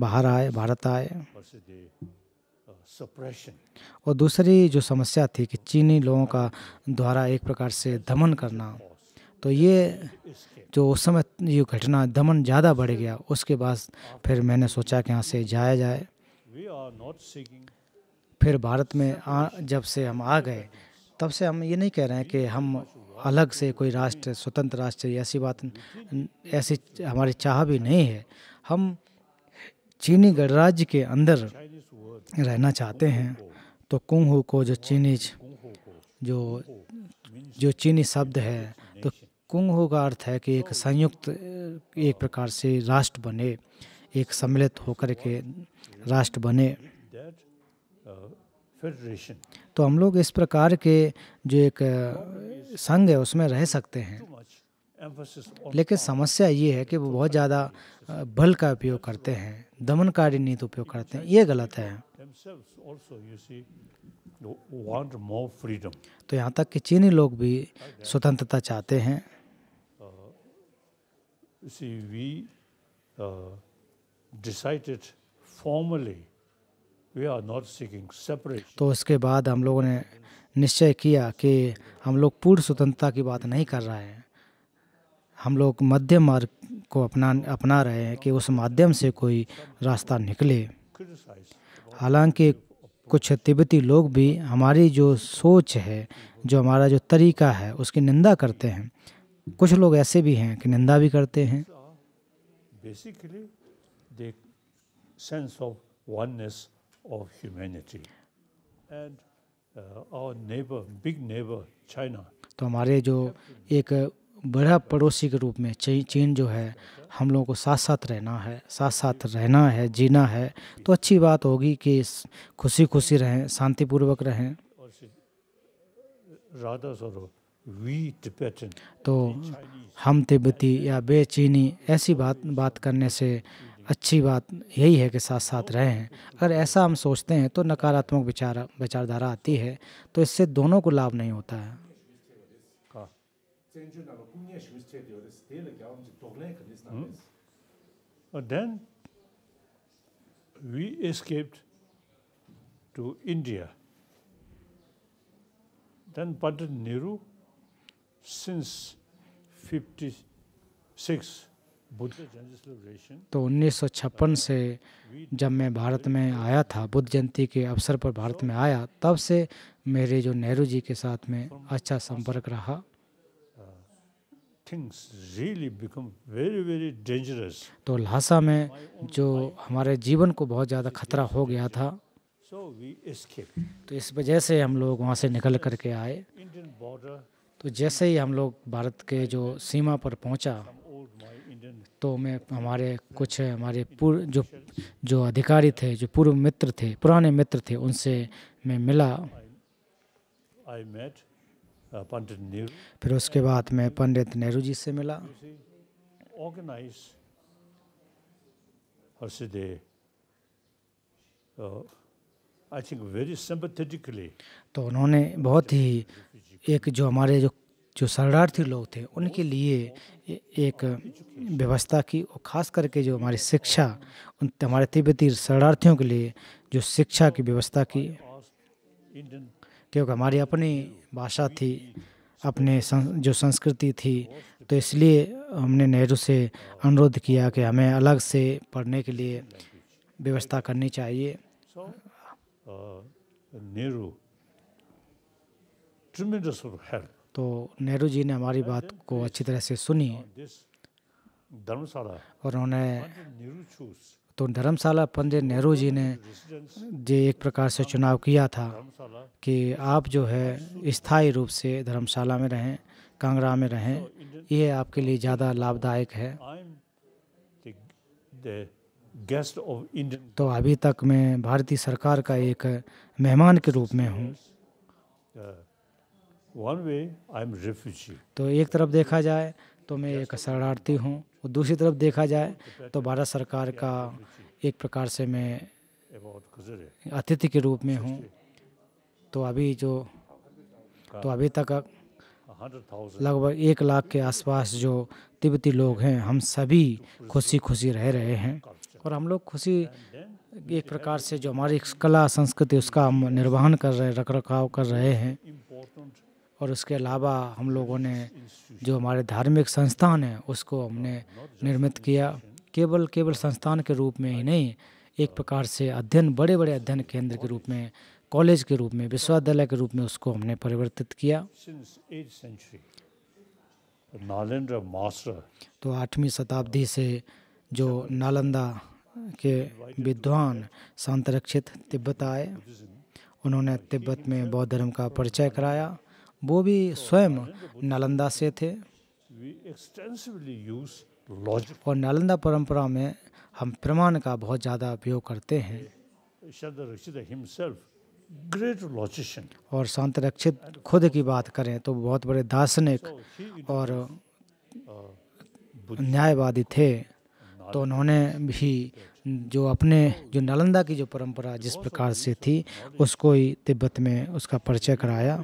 बाहर आए भारत आए Uh, और दूसरी जो समस्या थी कि चीनी लोगों का द्वारा एक प्रकार से दमन करना तो ये जो उस समय ये घटना दमन ज़्यादा बढ़ गया उसके बाद फिर मैंने सोचा कि यहाँ से जाया जाए फिर भारत में आ जब से हम आ गए तब से हम ये नहीं कह रहे हैं कि हम अलग से कोई राष्ट्र स्वतंत्र राष्ट्र ऐसी बात ऐसी हमारी चाह भी नहीं है हम चीनी गणराज्य के अंदर रहना चाहते हैं तो कुंग हु को जो चीनीज जो जो चीनी शब्द है तो कुंग हु का अर्थ है कि एक संयुक्त एक प्रकार से राष्ट्र बने एक सम्मिलित होकर के राष्ट्र बने तो हम लोग इस प्रकार के जो एक संघ है उसमें रह सकते हैं लेकिन समस्या ये है कि वो बहुत ज़्यादा बल का उपयोग करते हैं दमनकारी नीति उपयोग करते हैं ये गलत है तो यहाँ तक कि चीनी लोग भी स्वतंत्रता चाहते हैं uh, uh, तो उसके बाद हम लोगों ने निश्चय किया कि हम लोग पूर्ण स्वतंत्रता की बात नहीं कर रहे हैं हम लोग मध्यम मार्ग को अपना अपना रहे हैं कि उस माध्यम से कोई रास्ता निकले हालांकि कुछ तिब्बती लोग भी हमारी जो सोच है जो हमारा जो तरीका है उसकी निंदा करते हैं कुछ लोग ऐसे भी हैं कि निंदा भी करते हैं uh, तो हमारे जो एक बड़ा पड़ोसी के रूप में चीन जो है हम लोगों को साथ साथ रहना है साथ साथ रहना है जीना है तो अच्छी बात होगी कि खुशी खुशी रहें शांतिपूर्वक रहें तो हम तिब्बती या बे चीनी ऐसी बात बात करने से अच्छी बात यही है कि साथ साथ रहें अगर ऐसा हम सोचते हैं तो नकारात्मक विचार विचारधारा आती है तो इससे दोनों को लाभ नहीं होता है yapılmış diyoruz. Değil ki amca dolayı kınız namaz. But then we escaped to India. Then Pandit Nehru, since 56 तो 1956 से जब मैं भारत में आया था बुद्ध जयंती के अवसर पर भारत में आया तब से मेरे जो नेहरू जी के साथ में अच्छा संपर्क रहा तो लहासा में जो हमारे जीवन को बहुत ज़्यादा खतरा हो गया था तो इस वजह से हम लोग वहाँ से निकल करके आए तो जैसे ही हम लोग भारत के जो सीमा पर पहुँचा तो मैं हमारे कुछ हमारे पूर्व जो जो अधिकारी थे जो पूर्व मित्र थे पुराने मित्र थे उनसे मैं मिला Uh, फिर उसके बाद मैं पंडित नेहरू जी से मिला uh, तो उन्होंने बहुत ही एक जो हमारे जो जो शरणार्थी लोग थे उनके लिए एक व्यवस्था की और ख़ास करके जो हमारी शिक्षा उन हमारे तिब्बती शरणार्थियों के लिए जो शिक्षा की व्यवस्था की क्योंकि हमारी अपनी भाषा थी अपने सं, जो संस्कृति थी तो इसलिए हमने नेहरू से अनुरोध किया कि हमें अलग से पढ़ने के लिए व्यवस्था करनी चाहिए तो नेहरू जी ने हमारी बात को अच्छी तरह से सुनी और उन्होंने तो धर्मशाला पंडित नेहरू जी ने जे एक प्रकार से चुनाव किया था कि आप जो है स्थायी रूप से धर्मशाला में रहें कांगड़ा में रहें ये आपके लिए ज़्यादा लाभदायक है तो अभी तक मैं भारतीय सरकार का एक मेहमान के रूप में हूँ uh, तो एक तरफ देखा जाए तो मैं एक शरणार्थी हूँ और दूसरी तरफ देखा जाए तो, तो भारत सरकार का एक प्रकार से मैं अतिथि के रूप में हूँ तो अभी जो हाँ। तो अभी तक लगभग एक लाख के आसपास जो तिब्बती लोग हैं हम सभी तो खुशी खुशी रह रहे हैं और हम लोग खुशी एक प्रकार से जो हमारी कला संस्कृति उसका हम निर्वहन कर रहे रख रखाव कर रहे हैं और उसके अलावा हम लोगों ने जो हमारे धार्मिक संस्थान हैं उसको हमने निर्मित किया केवल केवल संस्थान के रूप में ही नहीं एक प्रकार से अध्ययन बड़े बड़े अध्ययन केंद्र के रूप में कॉलेज के रूप में विश्वविद्यालय के रूप में उसको हमने परिवर्तित किया तो आठवीं शताब्दी से जो नालंदा के विद्वान शांतरक्षित तिब्बत आए उन्होंने तिब्बत में बौद्ध धर्म का परिचय कराया वो भी स्वयं नालंदा से थे और नालंदा परंपरा में हम प्रमाण का बहुत ज़्यादा उपयोग करते हैं और शांत रक्षित खुद की बात करें तो बहुत बड़े दार्शनिक और uh, न्यायवादी थे तो उन्होंने भी जो अपने जो नालंदा की जो परंपरा जिस प्रकार से थी उसको ही तिब्बत में उसका परिचय कराया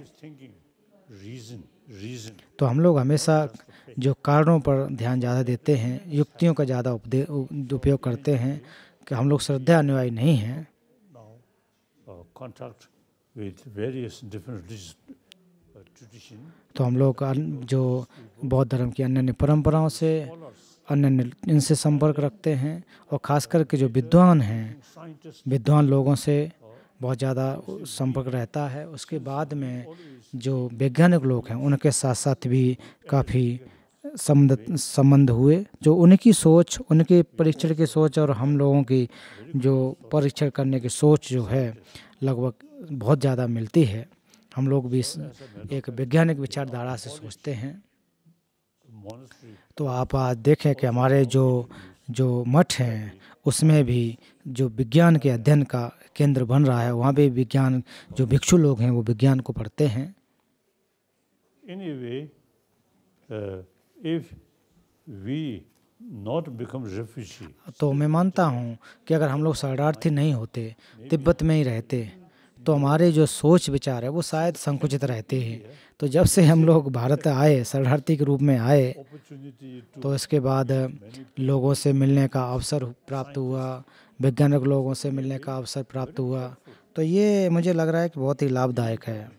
तो हम लोग हमेशा जो कारणों पर ध्यान ज़्यादा देते हैं युक्तियों का ज़्यादा उपयोग करते हैं कि हम लोग श्रद्धा अनुयायी नहीं हैं uh, uh, तो हम लोग जो बौद्ध धर्म की अन्य अन्य परंपराओं से अन्य अन्य इनसे संपर्क रखते हैं और ख़ास करके जो विद्वान हैं विद्वान लोगों से बहुत ज़्यादा संपर्क रहता है उसके बाद में जो वैज्ञानिक लोग हैं उनके साथ साथ भी काफ़ी संबंध संबंध हुए जो उनकी सोच उनके परीक्षण की सोच और हम लोगों की जो परीक्षण करने की सोच जो है लगभग बहुत ज़्यादा मिलती है हम लोग भी एक वैज्ञानिक विचारधारा से सोचते हैं तो आप आज देखें कि हमारे जो जो मठ हैं उसमें भी जो विज्ञान के अध्ययन का केंद्र बन रहा है वहाँ पे विज्ञान जो भिक्षु लोग हैं वो विज्ञान को पढ़ते हैं anyway, uh, तो मैं मानता हूँ कि अगर हम लोग शरणार्थी नहीं होते तिब्बत में ही रहते तो हमारे जो सोच विचार है वो शायद संकुचित रहते हैं तो जब से हम लोग भारत आए शरणार्थी के रूप में आए तो इसके बाद लोगों से मिलने का अवसर प्राप्त हुआ वैज्ञानिक लोगों से मिलने का अवसर प्राप्त हुआ तो ये मुझे लग रहा है कि बहुत ही लाभदायक है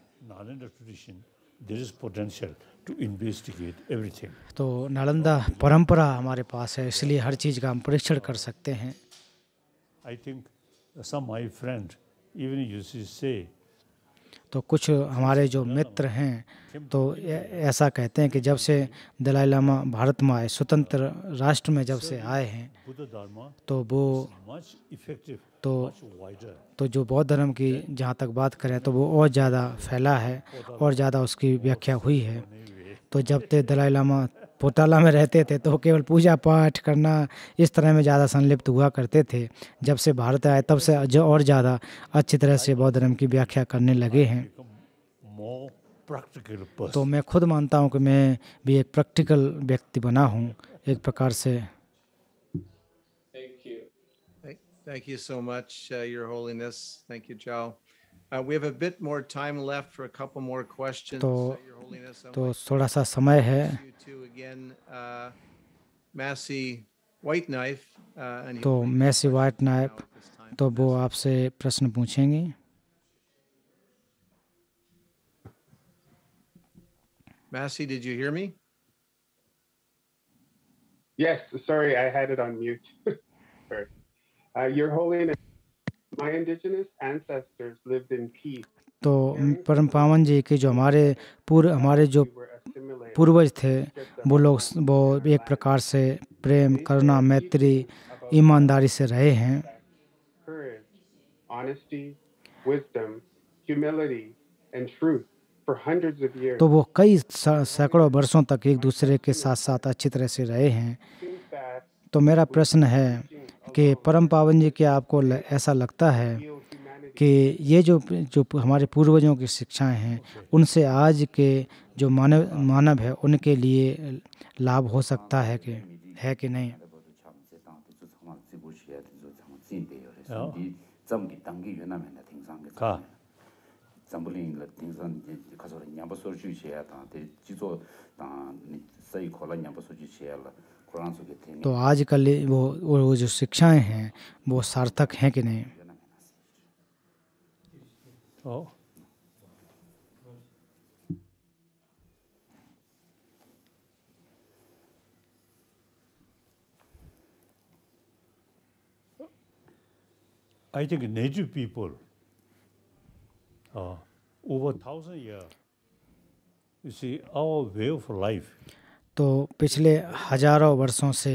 तो नालंदा परंपरा हमारे पास है इसलिए हर चीज़ का हम परीक्षण कर सकते हैं I think some my friend तो कुछ हमारे जो मित्र हैं तो ऐसा कहते हैं कि जब से दलाई लामा भारत में आए स्वतंत्र राष्ट्र में जब से आए हैं तो वो तो तो जो बौद्ध धर्म की जहाँ तक बात करें तो वो और ज़्यादा फैला है और ज़्यादा उसकी व्याख्या हुई है तो जब तक दलाई लामा पोटाला में रहते थे तो केवल पूजा पाठ करना इस तरह में ज़्यादा संलिप्त हुआ करते थे जब से भारत आए तब से जो और ज़्यादा अच्छी तरह से बौद्ध धर्म की व्याख्या करने लगे हैं तो मैं खुद मानता हूँ कि मैं भी एक प्रैक्टिकल व्यक्ति बना हूँ एक प्रकार से Thank you so much, uh, Your Holiness. Thank you, Zhao. तो तो थोड़ा सा समय है तो मैसी वाइट नाइफ तो वो आपसे प्रश्न पूछेंगी Massey, did you hear me? Yes, sorry, I had it on mute. sorry. Uh, Your Holiness. तो परम पावन जी के जो हमारे पूर्व हमारे जो पूर्वज थे वो लोग वो एक प्रकार से प्रेम करुणा मैत्री ईमानदारी से रहे हैं तो वो कई सैकड़ों वर्षों तक एक दूसरे के साथ साथ अच्छी तरह से रहे हैं तो मेरा प्रश्न है कि परम पावन जी क्या आपको ऐसा लगता है कि ये जो जो हमारे पूर्वजों की शिक्षाएं हैं उनसे आज के जो मानव मानव है उनके लिए लाभ हो सकता है कि है कि नहीं का हाँ। हाँ। तो आजकल वो वो जो शिक्षाएं हैं वो सार्थक हैं कि नहीं I think native people over thousand year you see our way of life तो पिछले हजारों वर्षों से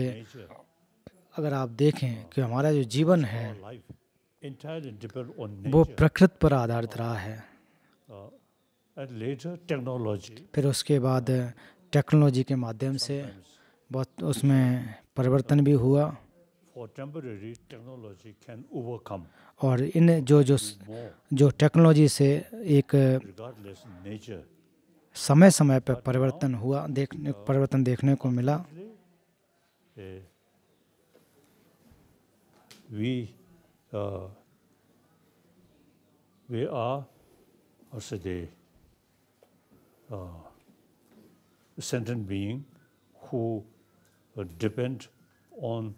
अगर आप देखें कि हमारा जो जीवन है वो प्रकृति पर आधारित रहा है फिर उसके बाद टेक्नोलॉजी के माध्यम से बहुत उसमें परिवर्तन भी हुआ और इन जो जो जो टेक्नोलॉजी से एक समय समय पर परिवर्तन हुआ देखने परिवर्तन देखने को मिला वी वे आ सदे sentient being who depend on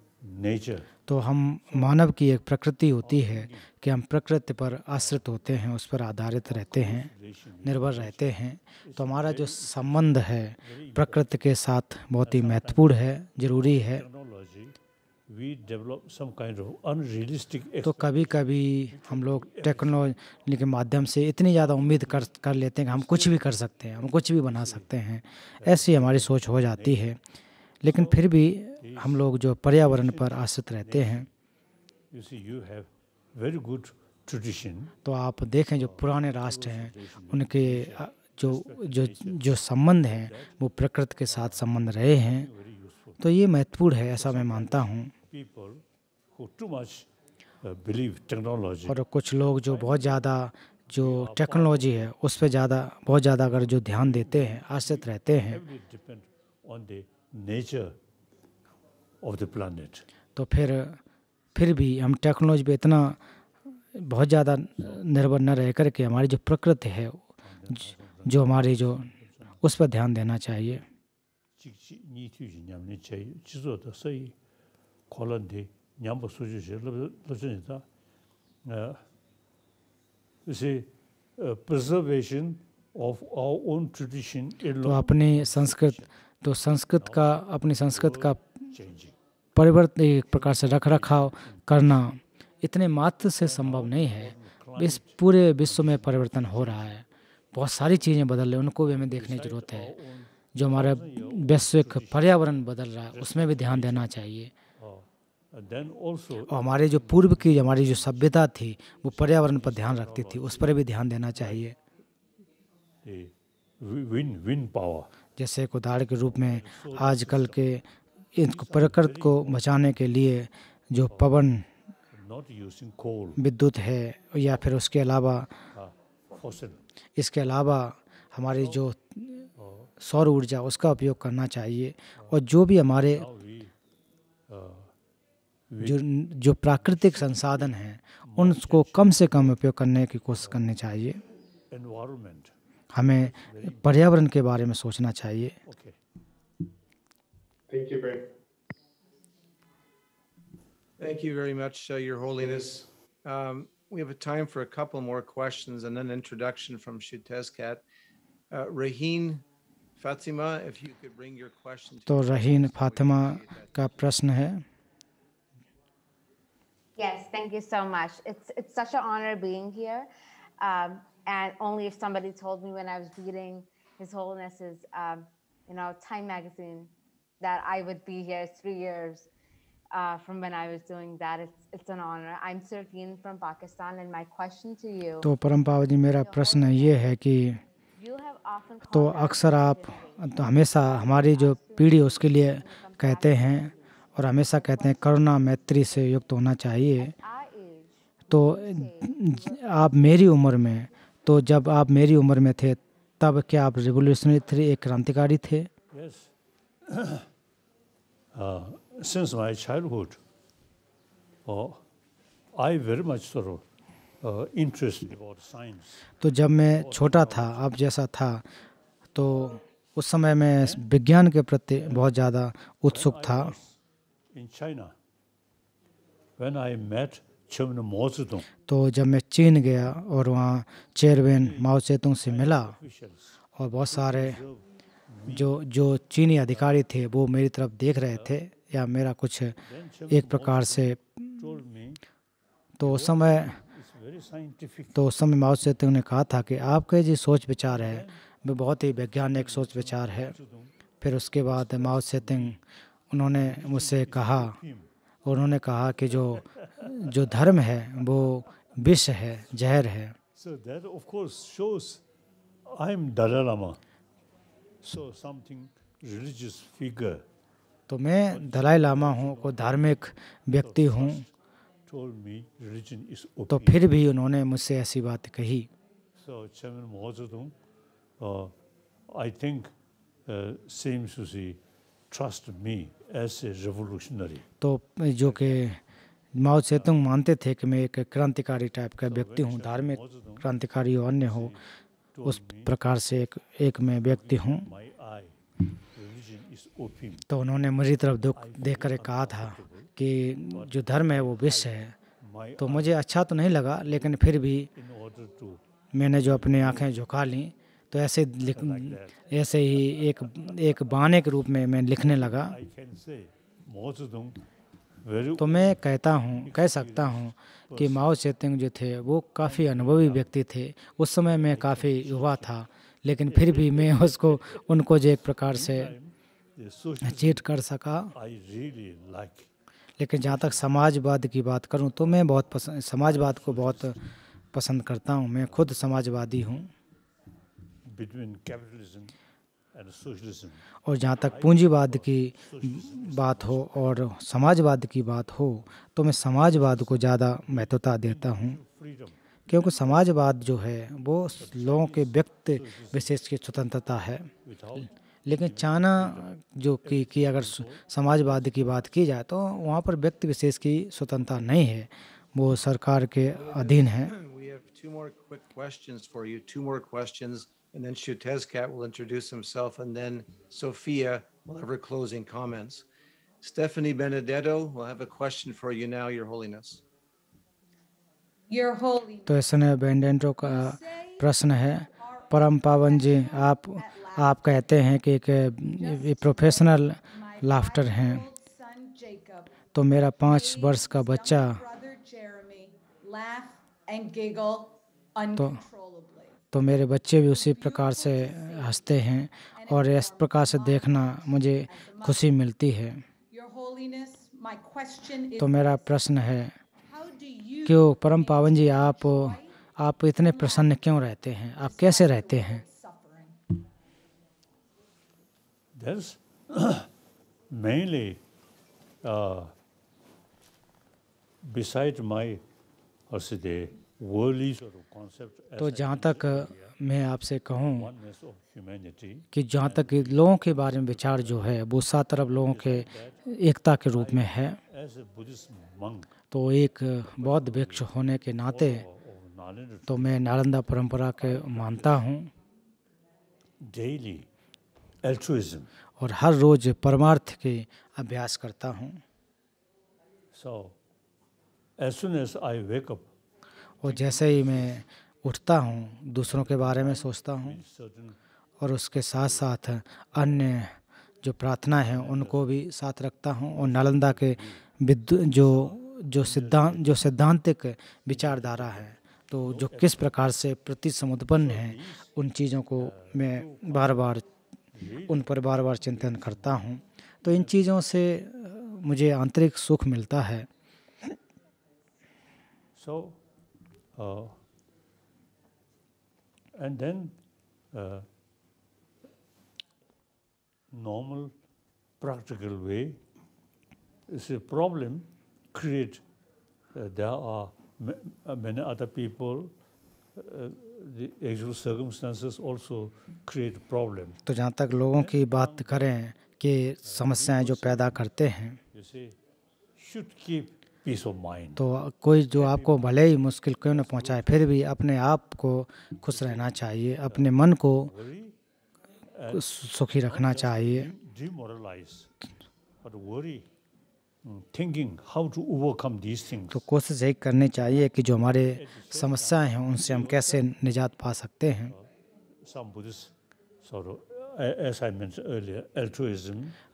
तो हम मानव की एक प्रकृति होती है कि हम प्रकृति पर आश्रित होते हैं उस पर आधारित रहते हैं निर्भर रहते हैं तो हमारा जो संबंध है प्रकृति के साथ बहुत ही महत्वपूर्ण है ज़रूरी है तो कभी कभी हम लोग टेक्नोलॉजी के माध्यम से इतनी ज़्यादा उम्मीद कर कर लेते हैं कि हम कुछ भी कर सकते हैं हम कुछ भी बना सकते हैं ऐसी हमारी सोच हो जाती है लेकिन फिर भी हम लोग जो पर्यावरण पर आश्रित रहते हैं तो आप देखें जो पुराने राष्ट्र हैं उनके जो जो जो संबंध हैं वो प्रकृति के साथ संबंध रहे हैं तो ये महत्वपूर्ण है ऐसा मैं मानता हूँ uh, और कुछ लोग जो बहुत ज़्यादा जो टेक्नोलॉजी है उस पर ज़्यादा बहुत ज़्यादा अगर जो ध्यान देते हैं आश्रित रहते हैं nature of the planet. तो फिर फिर भी हम टेक्नोलॉजी पे इतना बहुत ज़्यादा निर्भर न रह करके हमारी जो प्रकृति है जो हमारे जो उस पर ध्यान देना चाहिए तो अपने संस्कृत तो संस्कृत का अपनी संस्कृत का परिवर्तन एक प्रकार से रख रखाव करना इतने मात्र से संभव नहीं है इस पूरे विश्व में परिवर्तन हो रहा है बहुत सारी चीज़ें बदल रही उनको भी हमें देखने की जरूरत है जो हमारा वैश्विक पर्यावरण बदल रहा है उसमें भी ध्यान देना चाहिए oh, और हमारे जो पूर्व की हमारी जो सभ्यता थी वो पर्यावरण पर ध्यान रखती थी उस पर भी ध्यान देना चाहिए विन विन पावर जैसे एक उदाहरण के रूप में आजकल के इस प्रकृति को बचाने के लिए जो पवन विद्युत है या फिर उसके अलावा इसके अलावा हमारी जो सौर ऊर्जा उसका उपयोग करना चाहिए और जो भी हमारे जो जो प्राकृतिक संसाधन हैं उनको कम से कम उपयोग करने की कोशिश करनी चाहिए हमें पर्यावरण के बारे में सोचना चाहिए Thank you very, Thank you very much, uh, Your Holiness. Um, we have a time for a couple more questions and an introduction from Shutescat. Uh, Raheen Fatima, if you could bring your question. तो रहीन फातिमा का प्रश्न है. Yes, thank you so much. It's it's such an honor being here. Um, and only if somebody told me when I was reading His Holiness's, um, you know, Time magazine, that I would be here three years uh, from when I was doing that. It's it's an honor. I'm Sirfeen from Pakistan, and my question to you. तो परमपावजी मेरा प्रश्न ये है कि तो अक्सर आप तो हमेशा हमारी जो पीढ़ी उसके लिए कहते हैं और हमेशा कहते हैं करुणा मैत्री से युक्त होना चाहिए तो आप मेरी उम्र में तो जब आप मेरी उम्र में थे तब क्या आप रिवोल्यूशनरी थे एक क्रांतिकारी थे yes. uh, since my childhood, uh, I very uh, तो जब मैं छोटा था अब जैसा था तो उस समय मैं विज्ञान के प्रति बहुत ज़्यादा उत्सुक था in China when I met तो जब मैं चीन गया और वहाँ चेयरमैन माओ सेतुंग से मिला और बहुत सारे जो जो चीनी अधिकारी थे वो मेरी तरफ देख रहे थे या मेरा कुछ एक प्रकार से तो उस समय तो उस समय माओ सेतुंग ने कहा था कि आपके जो सोच विचार है वो बहुत ही वैज्ञानिक सोच विचार है फिर उसके बाद माओ सेतुंग उन्होंने मुझसे कहा उन्होंने कहा कि जो जो धर्म है वो विष है जहर है तो मैं दलाई लामा हूँ को धार्मिक व्यक्ति हूँ तो फिर भी उन्होंने मुझसे ऐसी बात कही I think seems trust me as a revolutionary तो जो कि माओ सेतुंग मानते थे कि मैं एक क्रांतिकारी टाइप का व्यक्ति हूँ धार्मिक क्रांतिकारी और अन्य हो उस प्रकार से एक एक मैं व्यक्ति हूँ तो उन्होंने मेरी तरफ दुख देख कर कहा था कि जो धर्म है वो विष है तो मुझे अच्छा तो नहीं लगा लेकिन फिर भी मैंने जो अपनी आँखें झुका लीं तो ऐसे लिख ऐसे ही एक एक बाने के रूप में मैं लिखने लगा तो मैं कहता हूँ कह सकता हूँ कि माओ चेतंग जो थे वो काफ़ी अनुभवी व्यक्ति थे उस समय मैं काफ़ी युवा था लेकिन फिर भी मैं उसको उनको जो एक प्रकार से चीट कर सका लेकिन जहाँ तक समाजवाद की बात करूँ तो मैं बहुत पसंद समाजवाद को बहुत पसंद करता हूँ मैं खुद समाजवादी हूँ और जहाँ तक पूंजीवाद की बात हो और समाजवाद की बात हो तो मैं समाजवाद को ज़्यादा महत्वता देता हूँ क्योंकि समाजवाद जो है वो लोगों के व्यक्ति विशेष की स्वतंत्रता है लेकिन चाइना जो कि की अगर समाजवाद की बात की जाए तो वहाँ पर व्यक्ति विशेष की स्वतंत्रता नहीं है वो सरकार के अधीन है and then Shutezkat will introduce himself, and then Sophia will have her closing comments. Stephanie Benedetto will have a question for you now, Your Holiness. Your Holiness. तो इसने बेंडेंटो का प्रश्न परम पावन जी आप आप कहते हैं कि एक प्रोफेशनल लाफ्टर हैं तो मेरा पाँच वर्ष का बच्चा तो तो मेरे बच्चे भी उसी प्रकार से हंसते हैं और इस प्रकार से देखना मुझे खुशी मिलती है तो मेरा प्रश्न है क्यों परम पावन जी आप आप इतने प्रसन्न क्यों रहते हैं आप कैसे रहते हैं mainly beside uh, beside uh, तो जहाँ तक मैं आपसे कहूँ कि जहाँ तक लोगों के बारे में विचार जो है वो सात अरब लोगों के एकता के रूप में है तो एक बौद्ध भिक्ष होने के नाते तो मैं नालंदा परंपरा के मानता हूँ और हर रोज परमार्थ के अभ्यास करता हूँ so, as as up, और जैसे ही मैं उठता हूँ दूसरों के बारे में सोचता हूँ और उसके साथ साथ अन्य जो प्रार्थना है उनको भी साथ रखता हूँ और नालंदा के विद्व जो जो सिद्धांत जो सिद्धांतिक विचारधारा है तो जो किस प्रकार से प्रति समुत्पन्न है उन चीज़ों को मैं बार बार उन पर बार बार चिंतन करता हूँ तो इन चीज़ों से मुझे आंतरिक सुख मिलता है so, Uh, and then uh, normal practical way is a problem create uh, there are ma many other people the actual circumstances also create problem तो जहाँ तक लोगों की बात करें कि समस्याएं जो पैदा करते हैं should keep peace of mind तो कोई जो आपको भले ही मुश्किल क्यों न पहुंचाए फिर भी अपने आप को खुश रहना चाहिए अपने मन को सुखी रखना चाहिए thinking how to overcome these things तो कोशिश यही करनी चाहिए कि जो हमारे समस्याएं हैं उनसे हम कैसे निजात पा सकते हैं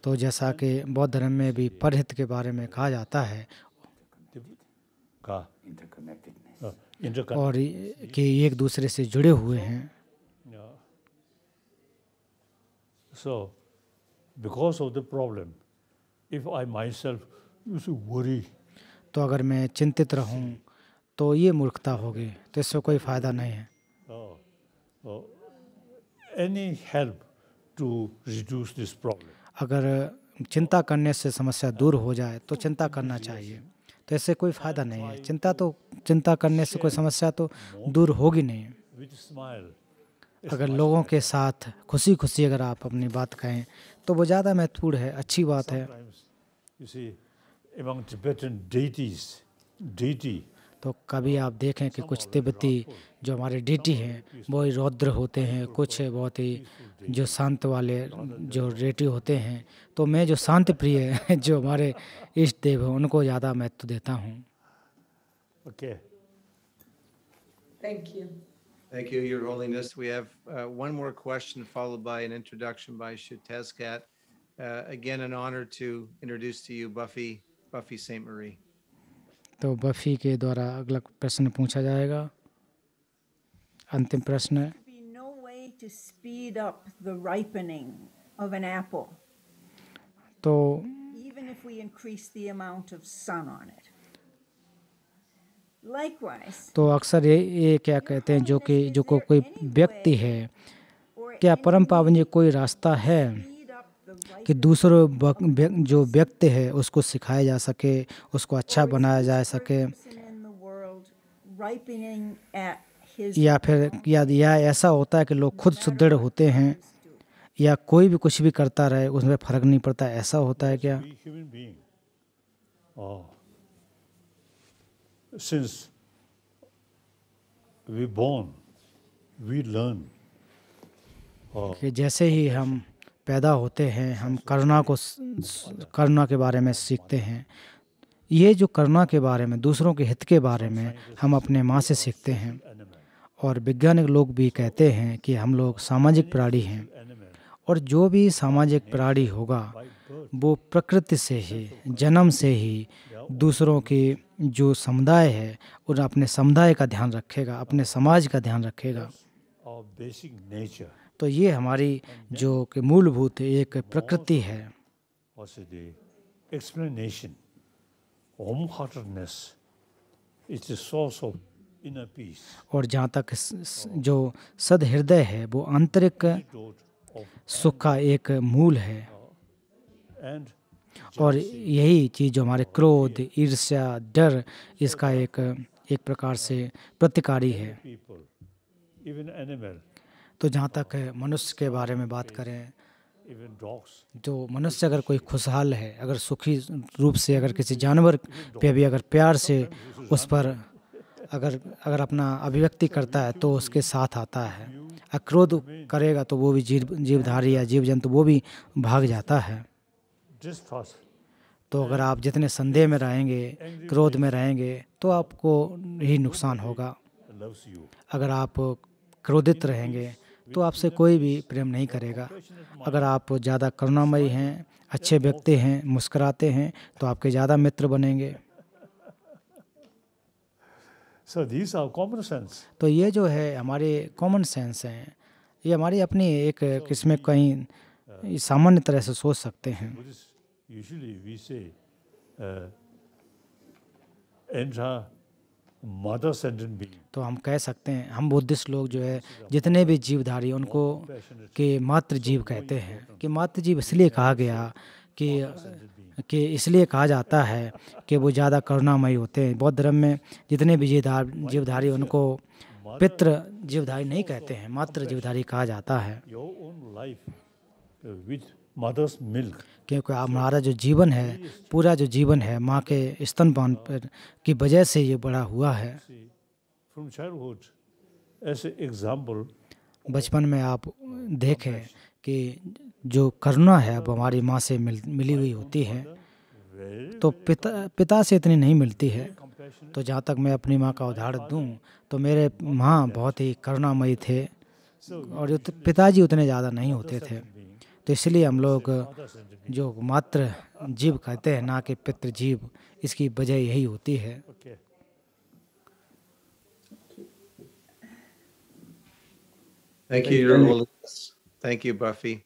तो जैसा कि बौद्ध धर्म में भी परहित के बारे में कहा जाता है का हाँ, और कि एक दूसरे से जुड़े हुए हैं so because of the problem if I myself worry तो अगर मैं चिंतित रहूं तो ये मूर्खता होगी तो इससे कोई फ़ायदा नहीं है any help to reduce this problem अगर चिंता करने से समस्या दूर हो जाए तो चिंता करना चाहिए तो इससे कोई फ़ायदा नहीं है चिंता तो चिंता करने से कोई समस्या तो दूर होगी नहीं अगर लोगों के साथ खुशी खुशी अगर आप अपनी बात कहें तो वो ज़्यादा महत्वपूर्ण है अच्छी बात है तो कभी आप देखें कि कुछ तिब्बती जो हमारे डीटी हैं वो रौद्र होते हैं कुछ है बहुत ही जो शांत वाले जो रेटी होते हैं तो मैं जो शांत प्रिय जो हमारे इष्ट देव हैं उनको ज़्यादा महत्व देता हूँ okay thank you Thank you, Your Holiness. We have uh, one more question followed by an introduction by Shuteskat. Uh, again, an honor to introduce to you Buffy, Buffy St. Marie. तो बफ़ी के द्वारा अगला प्रश्न पूछा जाएगा अंतिम प्रश्न तो तो अक्सर ये ये क्या कहते हैं जो कि जो को कोई व्यक्ति है क्या परम पावन जी कोई रास्ता है कि दूसरों जो व्यक्ति है उसको सिखाया जा सके उसको अच्छा बनाया जा सके या फिर या, या ऐसा होता है कि लोग खुद सुदृढ़ होते हैं या कोई भी कुछ भी करता रहे उसमें फर्क नहीं पड़ता ऐसा होता है क्या oh. कि जैसे ही हम पैदा होते हैं हम करुणा को करुणा के बारे में सीखते हैं ये जो करुणा के बारे में दूसरों के हित के बारे में हम अपने माँ से सीखते हैं और वैज्ञानिक लोग भी कहते हैं कि हम लोग सामाजिक प्राणी हैं और जो भी सामाजिक प्राणी होगा वो प्रकृति से ही जन्म से ही दूसरों के जो समुदाय है उन अपने समुदाय का ध्यान रखेगा अपने समाज का ध्यान रखेगा तो ये हमारी जो कि मूलभूत एक प्रकृति है explanation wholeheartedness is the source of inner peace और जहाँ तक जो सदहृदय है वो आंतरिक सुख का एक मूल है uh, और यही चीज़ जो हमारे क्रोध ईर्ष्या डर इसका एक एक प्रकार से प्रतिकारी है तो जहाँ तक मनुष्य के बारे में बात करें जो मनुष्य अगर कोई खुशहाल है अगर सुखी रूप से अगर किसी जानवर पे भी अगर प्यार से उस पर अगर अगर अपना अभिव्यक्ति करता है तो उसके साथ आता है अक्रोध करेगा तो वो भी जीव जीवधारी या जीव जंतु वो भी भाग जाता है तो अगर आप जितने संदेह में रहेंगे क्रोध में रहेंगे तो आपको ही नुकसान होगा अगर आप क्रोधित रहेंगे तो आपसे कोई भी प्रेम नहीं करेगा अगर आप ज़्यादा करुणामयी हैं अच्छे व्यक्ति हैं मुस्कुराते हैं तो आपके ज़्यादा मित्र बनेंगे तो ये जो है हमारे कॉमन सेंस हैं ये हमारी अपनी एक किस्में कहीं सामान्य तरह से सोच सकते हैं मदर सेंटेंट बीइंग तो हम कह सकते हैं हम बुद्धिस्ट लोग जो है जितने भी जीवधारी उनको के मात्र जीव कहते हैं कि मात्र जीव इसलिए कहा गया कि कि इसलिए कहा जाता है कि वो ज़्यादा करुणामयी होते हैं बौद्ध धर्म में जितने भी जीवधार जीवधारी उनको पित्र जीवधारी नहीं कहते हैं मात्र जीवधारी कहा जाता है मदर्स मिल्क क्योंकि हमारा जो जीवन है पूरा जो जीवन है माँ के स्तनपान पर की वजह से ये बड़ा हुआ है बचपन में आप देखें कि जो करुणा है अब हमारी माँ से मिल मिली हुई होती है तो पिता पिता से इतनी नहीं मिलती है तो जहाँ तक मैं अपनी माँ का उदाहरण दूँ तो मेरे माँ बहुत ही करुणामयी थे और पिताजी उतने ज़्यादा नहीं होते थे तो इसलिए हम लोग जो मात्र जीव कहते हैं ना कि पित्र जीव इसकी वजह यही होती है Thank you, Your Holiness. Thank you, Buffy.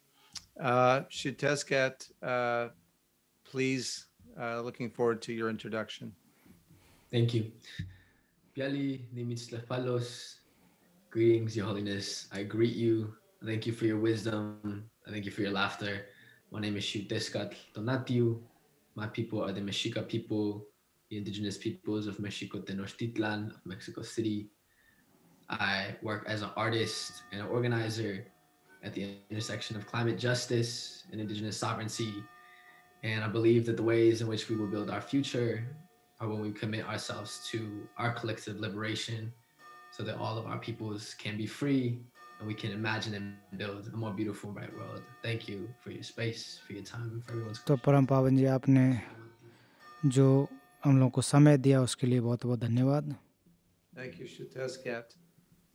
Uh, Shiteskat, uh, please, uh, looking forward to your introduction. Thank you. Piali Nimitslefalos, greetings, Your Holiness. I greet you. Thank you for your wisdom, Thank you for your laughter. My name is Shuteska Donatiu. My people are the Mexica people, the indigenous peoples of Mexico Tenochtitlan, of Mexico City. I work as an artist and an organizer at the intersection of climate justice and indigenous sovereignty. And I believe that the ways in which we will build our future are when we commit ourselves to our collective liberation so that all of our peoples can be free and we can imagine and build a more beautiful bright world. Thank you for your space, for your time, for everyone's. तो Param Pavan Ji, आपने जो हम लोगों को समय दिया उसके लिए बहुत बहुत धन्यवाद. Thank you, Shutas Kat.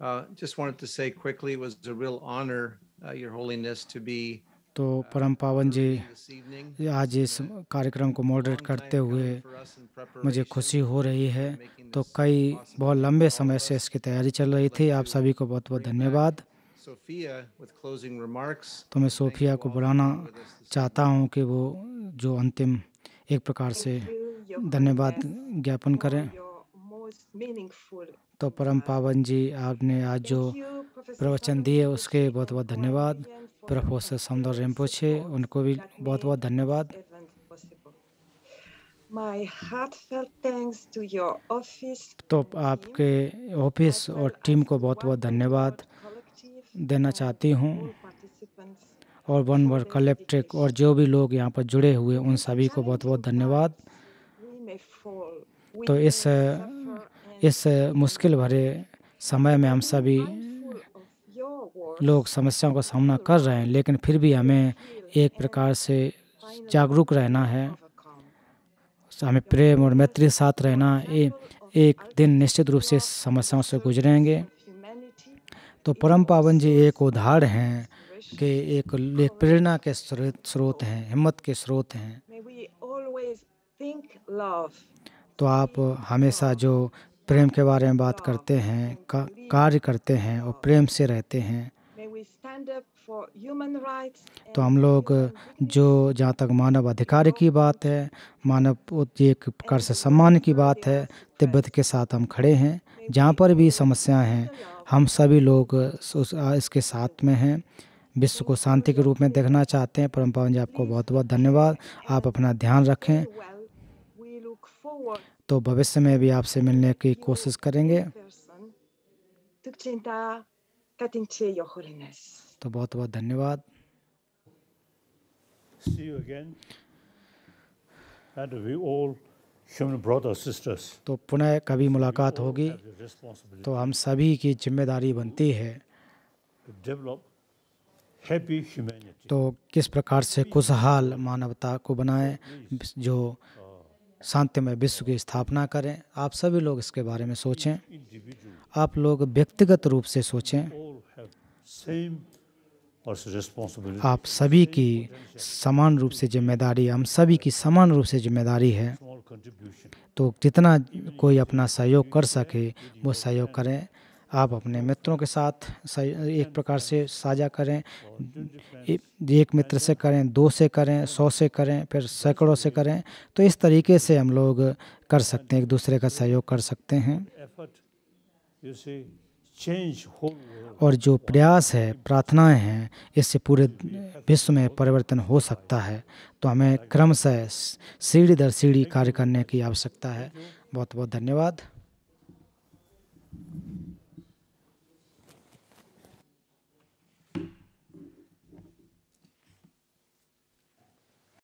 Uh, just wanted to say quickly, it was a real honor, uh, Your Holiness, to be. तो परम पावन जी आज इस कार्यक्रम को मॉडरेट करते हुए मुझे खुशी हो रही है तो कई बहुत लंबे समय से इसकी तैयारी चल रही थी आप सभी को बहुत बहुत धन्यवाद तो मैं सोफिया को बुलाना चाहता हूँ कि वो जो अंतिम एक प्रकार से धन्यवाद ज्ञापन करें तो परम पावन जी आपने आज जो प्रवचन दिए उसके बहुत बहुत धन्यवाद प्रोफेसर समदर रेम्पोछे उनको भी बहुत बहुत धन्यवाद तो आपके ऑफिस और टीम को बहुत बहुत धन्यवाद देना चाहती हूँ और वन वर्ल्ड कलेक्ट्रिक और जो भी लोग यहाँ पर जुड़े हुए उन सभी को बहुत बहुत धन्यवाद तो इस इस मुश्किल भरे समय में हम सभी लोग समस्याओं का सामना कर रहे हैं लेकिन फिर भी हमें एक प्रकार से जागरूक रहना है हमें प्रेम और मैत्री साथ रहना ए, एक दिन निश्चित रूप से समस्याओं से गुजरेंगे तो परम पावन जी एक उदाहरण हैं कि एक, एक प्रेरणा के स्रोत हैं हिम्मत के स्रोत हैं तो आप हमेशा जो प्रेम के बारे में बात करते हैं का, कार्य करते हैं और प्रेम से रहते हैं तो हम लोग जो जहाँ तक मानव अधिकार की बात है मानव एक प्रकार से सम्मान की बात है तिब्बत के साथ हम खड़े हैं जहाँ पर भी समस्या हैं हम सभी लोग इसके साथ में हैं विश्व को शांति के रूप में देखना चाहते हैं परम पवन जी आपको बहुत बहुत धन्यवाद आप अपना ध्यान रखें तो भविष्य में भी आपसे मिलने की कोशिश करेंगे तो बहुत बहुत धन्यवाद See you again. And we all तो पुनः कभी मुलाकात होगी तो हम सभी की जिम्मेदारी बनती है तो किस प्रकार से खुशहाल मानवता को बनाएं जो शांतिमय विश्व की स्थापना करें आप सभी लोग इसके बारे में सोचें आप लोग व्यक्तिगत रूप से सोचें आप सभी की समान रूप से जिम्मेदारी हम सभी की समान रूप से जिम्मेदारी है तो जितना कोई अपना सहयोग कर सके वो सहयोग करें आप अपने मित्रों के साथ एक प्रकार से साझा करें एक मित्र से करें दो से करें सौ से करें फिर सैकड़ों से करें तो इस तरीके से हम लोग कर सकते हैं एक दूसरे का सहयोग कर सकते हैं और जो प्रयास है प्रार्थनाएं हैं इससे पूरे विश्व में परिवर्तन हो सकता है तो हमें क्रमशः सीढ़ी दर सीढ़ी कार्य करने की आवश्यकता है बहुत बहुत धन्यवाद